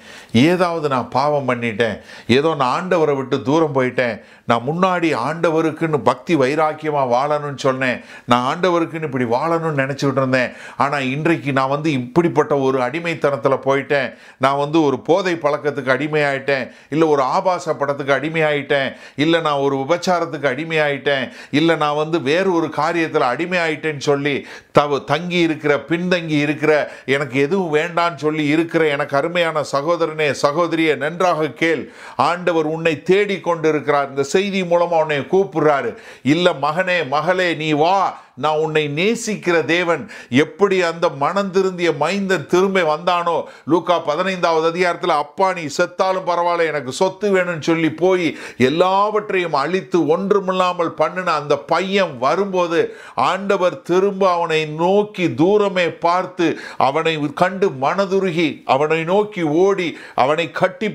ஏதாவது நான் பாவம் பண்ணிட்டேன் ஏதோ நான் ஆண்டவரை விட்டு தூரம் போயிட்டேன் நான் முன்னாடி ஆண்டவருக்குன்னு பக்தி வைராக்கியமாக வாழணும்னு சொன்னேன் நான் ஆண்டவருக்குன்னு இப்படி வாழணும்னு நினச்சிக்கிட்டு இருந்தேன் ஆனால் இன்றைக்கு நான் வந்து இப்படிப்பட்ட ஒரு அடிமைத்தனத்தில் போயிட்டேன் நான் வந்து ஒரு போதை பழக்கத்துக்கு அடிமையாயிட்டேன் இல்லை ஒரு ஆபாச படத்துக்கு அடிமையாயிட்டேன் இல்லை நான் ஒரு விபச்சாரத்துக்கு அடிமையாயிட்டேன் இல்லை நான் வந்து வேறு ஒரு காரியத்தில் அடிமையாயிட்டேன்னு சொல்லி தவு தங்கி இருக்கிற பின்தங்கி இருக்கிற எனக்கு எதுவும் வேண்டான்னு சொல்லி இருக்கிற எனக்கு அருமையான சகோதரனே சகோதரியை நன்றாக கேள் ஆண்டவர் உன்னை தேடிக் கொண்டு இருக்கிறார் இந்த செய்தி மூலமாக உன்னை கூப்பிடுறாரு இல்லை மகனே மகளே நீ வா நான் உன்னை நேசிக்கிற தேவன் எப்படி அந்த மனம் திருந்திய மைந்தன் திரும்ப வந்தானோ லூக்கா பதினைந்தாவது அதிகாரத்தில் அப்பா நீ செத்தாலும் பரவாயில்ல எனக்கு சொத்து வேணும்னு சொல்லி போய் எல்லாவற்றையும் அழித்து ஒன்றுமில்லாமல் பண்ணின அந்த பையன் வரும்போது ஆண்டவர் திரும்ப அவனை நோக்கி தூரமே பார்த்து அவனை கண்டு மனதுருகி அவனை நோக்கி ஓடி அவனை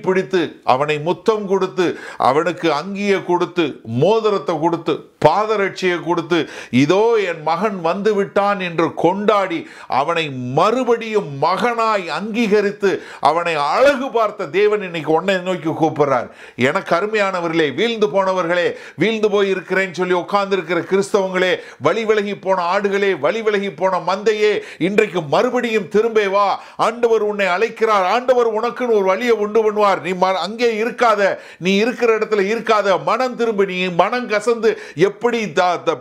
பிடித்து அவனை முத்தம் கொடுத்து அவனுக்கு அங்கியை கொடுத்து மோதிரத்தை கொடுத்து பாதரட்சியை கொடுத்து இதோ என் மகன் வந்து விட்டான் என்று கொண்டாடி அவனை மறுபடியும் மகனாய் அங்கீகரித்து அவனை அழகு பார்த்த தேவன் இன்னைக்கு உன்னை நோக்கி கூப்பிடுறார் எனக்கு அருமையானவர்களே வீழ்ந்து போனவர்களே வீழ்ந்து போய் இருக்கிறேன்னு சொல்லி உட்கார்ந்துருக்கிற கிறிஸ்தவங்களே வழி விலகி போன ஆடுகளே வழி விலகி போன மந்தையே இன்றைக்கு மறுபடியும் திரும்பே வா ஆண்டவர் உன்னை அழைக்கிறார் ஆண்டவர் உனக்குன்னு ஒரு வழியை உண்டு பண்ணுவார் நீ அங்கே இருக்காத நீ இருக்கிற இடத்துல இருக்காத மனம் திரும்ப நீ மனம் கசந்து எப்படி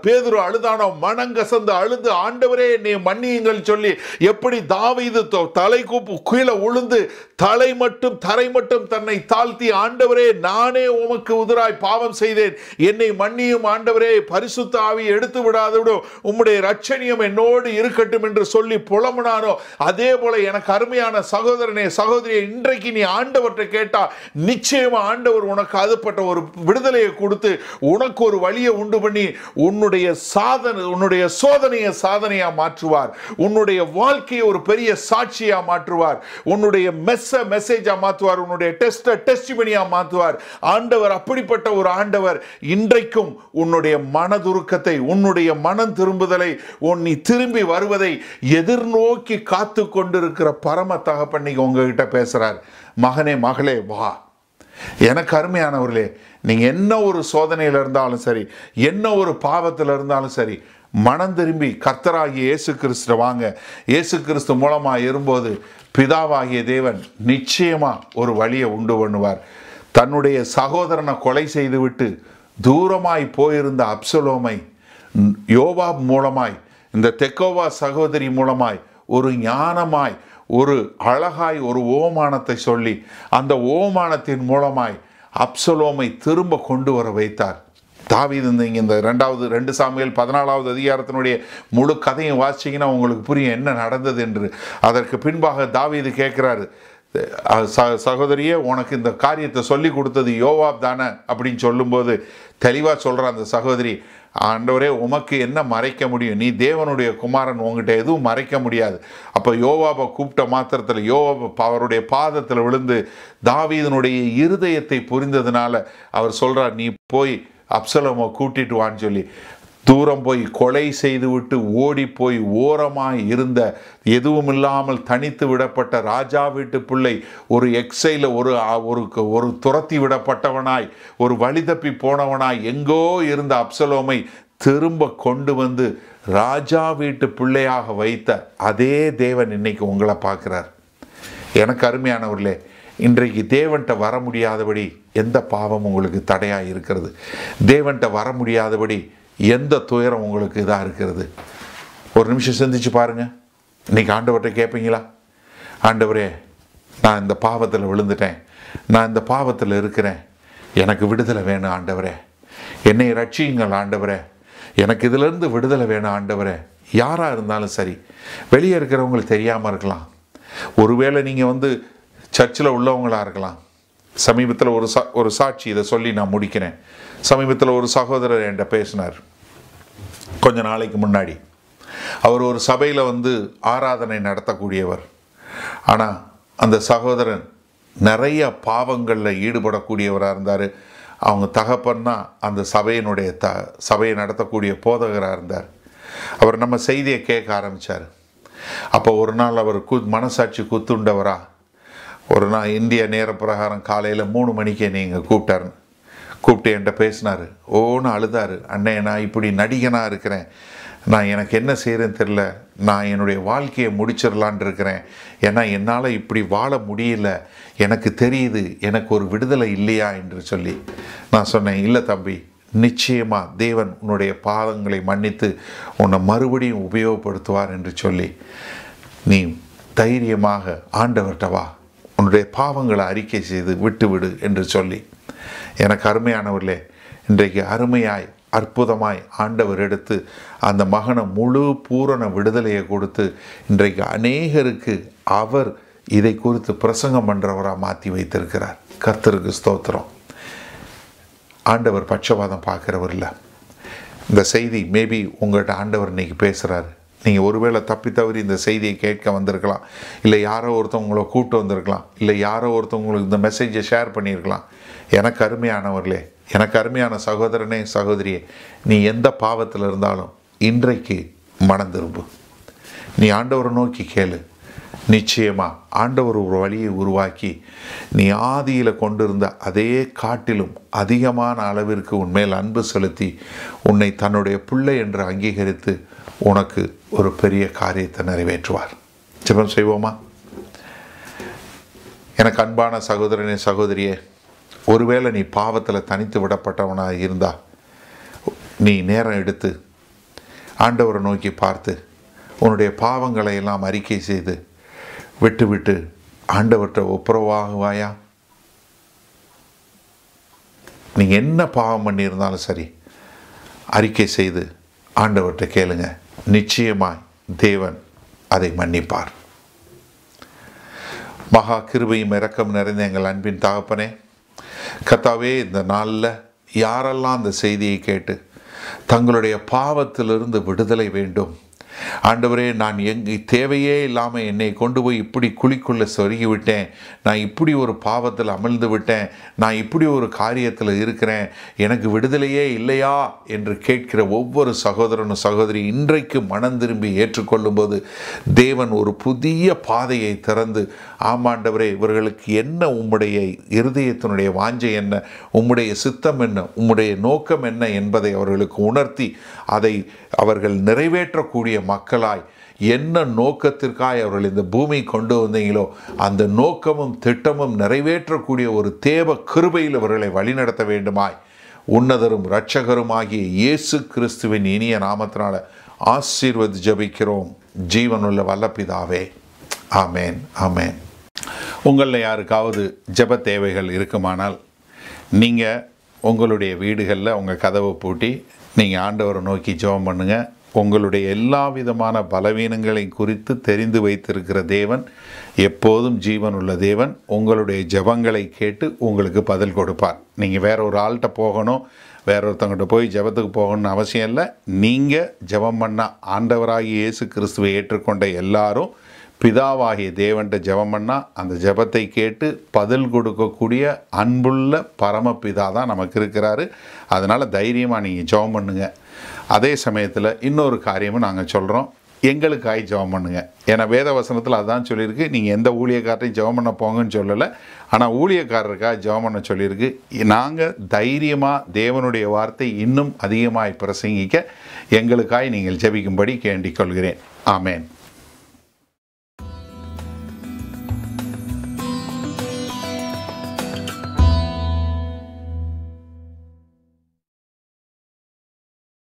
பேதுரு அழுதானோ மனங்கசந்து அழுது ஆண்டவரே நீ மன்னியுங்கள் சொல்லி எப்படி தாவீது தலை கூப்பு கீழே உழுந்து தலை மட்டும் தரை மட்டும் தன்னை தாழ்த்தி ஆண்டவரே நானே உமக்கு உதிராய் பாவம் செய்தேன் என்னை மன்னியும் ஆண்டவரே பரிசுத்த ஆவி எடுத்து விடாதவிடும் உம்முடைய ரட்சணியம் என்னோடு இருக்கட்டும் என்று சொல்லி புலமுனானோ அதே போல எனக்கு அருமையான சகோதரனே சகோதரியை இன்றைக்கு நீ ஆண்டவற்றை கேட்டா நிச்சயமா ஆண்டவர் உனக்கு அதுப்பட்ட ஒரு விடுதலையை கொடுத்து உனக்கு ஒரு வழியை உண்டு உண்டு பண்ணி உன்னுடைய சாதனை உன்னுடைய சோதனையை சாதனையாக மாற்றுவார் உன்னுடைய வாழ்க்கையை ஒரு பெரிய சாட்சியாக மாற்றுவார் உன்னுடைய மெஸ்ஸை மெசேஜாக மாற்றுவார் உன்னுடைய டெஸ்ட்டை டெஸ்டிமனியாக மாற்றுவார் ஆண்டவர் அப்படிப்பட்ட ஒரு ஆண்டவர் இன்றைக்கும் உன்னுடைய மனதுருக்கத்தை உன்னுடைய மனம் திரும்புதலை உன் நீ திரும்பி வருவதை எதிர்நோக்கி காத்து கொண்டிருக்கிற பரம தகப்பன்னைக்கு உங்ககிட்ட பேசுகிறார் மகனே மகளே வா எனக்கு அருமையானவர்களே நீங்கள் என்ன ஒரு சோதனையில் இருந்தாலும் சரி என்ன ஒரு பாவத்தில் இருந்தாலும் சரி மனம் திரும்பி கர்த்தராகிய இயேசு கிறிஸ்து வாங்க இயேசு கிறிஸ்து மூலமாக இருக்கும்போது பிதாவாகிய தேவன் நிச்சயமாக ஒரு வழியை உண்டு பண்ணுவார் தன்னுடைய சகோதரனை கொலை செய்துவிட்டு தூரமாய் போயிருந்த அப்சலோமை யோபா மூலமாய் இந்த தெக்கோவா சகோதரி மூலமாய் ஒரு ஞானமாய் ஒரு அழகாய் ஒரு ஓமானத்தை சொல்லி அந்த ஓமானத்தின் மூலமாய் அப்சலோமை திரும்ப கொண்டு வர வைத்தார் தாவீது இந்த ரெண்டாவது ரெண்டு சாமியல் பதினாலாவது அதிகாரத்தினுடைய முழு கதையும் வாசிச்சிங்கன்னா உங்களுக்கு புரியும் என்ன நடந்தது என்று அதற்கு பின்பாக தாவீது கேட்குறாரு சகோதரியே உனக்கு இந்த காரியத்தை சொல்லி கொடுத்தது யோவாப் தானே அப்படின்னு சொல்லும்போது தெளிவாக சொல்கிற அந்த சகோதரி ஆண்டவரே உமக்கு என்ன மறைக்க முடியும் நீ தேவனுடைய குமாரன் உங்ககிட்ட எதுவும் மறைக்க முடியாது அப்போ யோவாபை கூப்பிட்ட மாத்திரத்தில் யோவாப அவருடைய பாதத்தில் விழுந்து தாவீதனுடைய இருதயத்தை புரிந்ததுனால அவர் சொல்கிறார் நீ போய் அப்சலோமை கூட்டிட்டு வான்னு சொல்லி தூரம் போய் கொலை செய்துவிட்டு ஓடிப்போய் ஓரமாய் இருந்த எதுவும் இல்லாமல் தனித்து விடப்பட்ட ராஜா வீட்டு பிள்ளை ஒரு எக்ஸைல ஒரு ஒரு ஒரு துரத்தி விடப்பட்டவனாய் ஒரு வழி தப்பி போனவனாய் எங்கோ இருந்த அப்சலோமை திரும்ப கொண்டு வந்து ராஜா வீட்டு பிள்ளையாக வைத்த அதே தேவன் இன்னைக்கு உங்களை பார்க்குறார் எனக்கு அருமையானவர்களே இன்றைக்கு தேவன்கிட்ட வர முடியாதபடி எந்த பாவம் உங்களுக்கு தடையாக இருக்கிறது தேவன்கிட்ட வர முடியாதபடி எந்த துயரம் உங்களுக்கு இதாக இருக்கிறது ஒரு நிமிஷம் சிந்திச்சு பாருங்கள் இன்றைக்கி ஆண்டவர்கிட்ட கேட்பீங்களா ஆண்டவரே நான் இந்த பாவத்தில் விழுந்துட்டேன் நான் இந்த பாவத்தில் இருக்கிறேன் எனக்கு விடுதலை வேணும் ஆண்டவரே என்னை ரட்சியுங்கள் ஆண்டவரே எனக்கு இதிலிருந்து விடுதலை வேணும் ஆண்டவரே யாராக இருந்தாலும் சரி வெளியே இருக்கிறவங்களுக்கு தெரியாமல் இருக்கலாம் ஒருவேளை நீங்கள் வந்து சர்ச்சில் உள்ளவங்களாக இருக்கலாம் சமீபத்தில் ஒரு சா ஒரு சாட்சி இதை சொல்லி நான் முடிக்கிறேன் சமீபத்தில் ஒரு சகோதரர் என்கிட்ட பேசினார் கொஞ்ச நாளைக்கு முன்னாடி அவர் ஒரு சபையில் வந்து ஆராதனை நடத்தக்கூடியவர் ஆனால் அந்த சகோதரன் நிறைய பாவங்களில் ஈடுபடக்கூடியவராக இருந்தார் அவங்க தகப்பன்னா அந்த சபையினுடைய த சபையை நடத்தக்கூடிய போதகராக இருந்தார் அவர் நம்ம செய்தியை கேட்க ஆரம்பித்தார் அப்போ ஒரு நாள் அவர் கூ மனசாட்சி குத்துண்டவராக ஒரு நாள் இந்திய நேர பிரகாரம் காலையில் மூணு மணிக்கே நீங்கள் கூப்பிட்டாருன்னு கூப்பிட்டு என்கிட்ட பேசினார் ஓன்னு அழுதார் அண்ணே நான் இப்படி நடிகனாக இருக்கிறேன் நான் எனக்கு என்ன செய்கிறேன்னு தெரில நான் என்னுடைய வாழ்க்கையை முடிச்சிடலான் இருக்கிறேன் ஏன்னா என்னால் இப்படி வாழ முடியல எனக்கு தெரியுது எனக்கு ஒரு விடுதலை இல்லையா என்று சொல்லி நான் சொன்னேன் இல்லை தம்பி நிச்சயமாக தேவன் உன்னுடைய பாதங்களை மன்னித்து உன்னை மறுபடியும் உபயோகப்படுத்துவார் என்று சொல்லி நீ தைரியமாக ஆண்டவர்கிட்ட வா உன்னுடைய பாவங்களை அறிக்கை செய்து விட்டுவிடு என்று சொல்லி எனக்கு அருமையானவர்களே இன்றைக்கு அருமையாய் அற்புதமாய் ஆண்டவர் எடுத்து அந்த மகனை முழு பூரண விடுதலையை கொடுத்து இன்றைக்கு அநேகருக்கு அவர் இதை குறித்து பிரசங்கம் பண்ணுறவராக மாற்றி வைத்திருக்கிறார் கர்த்தருக்கு ஸ்தோத்திரம் ஆண்டவர் பட்சபாதம் பார்க்குறவர் இல்லை இந்த செய்தி மேபி உங்கள்கிட்ட ஆண்டவர் இன்றைக்கி பேசுகிறாரு நீங்கள் ஒருவேளை தப்பி தவறி இந்த செய்தியை கேட்க வந்திருக்கலாம் இல்லை யாரோ ஒருத்தவங்களை கூப்பிட்டு வந்திருக்கலாம் இல்லை யாரோ ஒருத்தவங்களுக்கு இந்த மெசேஜை ஷேர் பண்ணியிருக்கலாம் எனக்கு அருமையானவர்களே எனக்கு அருமையான சகோதரனே சகோதரியே நீ எந்த பாவத்தில் இருந்தாலும் இன்றைக்கு மனம் திரும்பு நீ ஆண்டவரை நோக்கி கேளு நிச்சயமாக ஆண்டவர் ஒரு வழியை உருவாக்கி நீ ஆதியில் கொண்டிருந்த அதே காட்டிலும் அதிகமான அளவிற்கு உன்மேல் அன்பு செலுத்தி உன்னை தன்னுடைய பிள்ளை என்று அங்கீகரித்து உனக்கு ஒரு பெரிய காரியத்தை நிறைவேற்றுவார் ஜெபம் செய்வோமா எனக்கு அன்பான சகோதரனே சகோதரியே ஒருவேளை நீ பாவத்தில் தனித்து விடப்பட்டவனாக இருந்தா நீ நேரம் எடுத்து ஆண்டவரை நோக்கி பார்த்து உன்னுடைய பாவங்களை எல்லாம் அறிக்கை செய்து விட்டு விட்டு ஆண்டவர்கிட்ட ஒப்புரவாகுவாயா நீ என்ன பாவம் பண்ணியிருந்தாலும் சரி அறிக்கை செய்து ஆண்டவர்கிட்ட கேளுங்கள் நிச்சயமாய் தேவன் அதை மன்னிப்பார் மகா கிருபையும் இறக்கம் நிறைந்த எங்கள் அன்பின் தகப்பனே கத்தாவே இந்த நாளில் யாரெல்லாம் அந்த செய்தியை கேட்டு தங்களுடைய பாவத்திலிருந்து விடுதலை வேண்டும் ஆண்டவரே நான் எங் தேவையே இல்லாமல் என்னை கொண்டு போய் இப்படி குழிக்குள்ளே சொருகி விட்டேன் நான் இப்படி ஒரு பாவத்தில் அமிழ்ந்து விட்டேன் நான் இப்படி ஒரு காரியத்தில் இருக்கிறேன் எனக்கு விடுதலையே இல்லையா என்று கேட்கிற ஒவ்வொரு சகோதரனும் சகோதரி இன்றைக்கு மனம் திரும்பி ஏற்றுக்கொள்ளும்போது தேவன் ஒரு புதிய பாதையை திறந்து ஆமாண்டவரே இவர்களுக்கு என்ன உம்முடைய இருதயத்தினுடைய வாஞ்சை என்ன உம்முடைய சித்தம் என்ன உம்முடைய நோக்கம் என்ன என்பதை அவர்களுக்கு உணர்த்தி அதை அவர்கள் நிறைவேற்றக்கூடிய மக்களாய் என்ன நோக்கத்திற்காய் அவர்கள் இந்த பூமி கொண்டு வந்தீங்களோ அந்த நோக்கமும் திட்டமும் நிறைவேற்றக்கூடிய ஒரு தேவ கிருபையில் அவர்களை வழிநடத்த வேண்டுமாய் உன்னதரும் இரட்சகருமாகிய இயேசு கிறிஸ்துவின் இனிய நாமத்தினால ஆசீர்வதி ஜபிக்கிறோம் ஜீவனுள்ள வல்லப்பிதாவே ஆமேன் ஆமேன் உங்களில் யாருக்காவது ஜப தேவைகள் இருக்குமானால் நீங்கள் உங்களுடைய வீடுகளில் உங்கள் கதவை பூட்டி நீங்கள் ஆண்டவரை நோக்கி ஜெபம் பண்ணுங்கள் உங்களுடைய எல்லா விதமான பலவீனங்களை குறித்து தெரிந்து வைத்திருக்கிற தேவன் எப்போதும் ஜீவன் உள்ள தேவன் உங்களுடைய ஜபங்களை கேட்டு உங்களுக்கு பதில் கொடுப்பார் நீங்கள் வேற ஒரு ஆள்கிட்ட போகணும் வேற ஒருத்தவங்கிட்ட போய் ஜபத்துக்கு போகணும்னு அவசியம் இல்லை நீங்கள் ஜபம் பண்ண ஆண்டவராகி இயேசு கிறிஸ்துவை ஏற்றுக்கொண்ட எல்லாரும் பிதாவாகிய தேவன்ட்ட ஜபம் பண்ணால் அந்த ஜபத்தை கேட்டு பதில் கொடுக்கக்கூடிய அன்புள்ள பரமபிதா தான் நமக்கு இருக்கிறாரு அதனால் தைரியமாக நீங்கள் ஜபம் பண்ணுங்கள் அதே சமயத்தில் இன்னொரு காரியமும் நாங்கள் சொல்கிறோம் எங்களுக்காய் ஜெபம் பண்ணுங்கள் ஏன்னா வேத வசனத்தில் அதான் சொல்லியிருக்கு நீங்கள் எந்த ஊழியக்காரரையும் ஜெபம் பண்ண போங்கன்னு சொல்லலை ஆனால் ஊழியக்காரருக்காக ஜெபம் பண்ண சொல்லியிருக்கு நாங்கள் தைரியமாக தேவனுடைய வார்த்தை இன்னும் அதிகமாக பிரசங்கிக்க எங்களுக்காய் நீங்கள் ஜெபிக்கும்படி கேண்டிக் கொள்கிறேன் ஆமேன்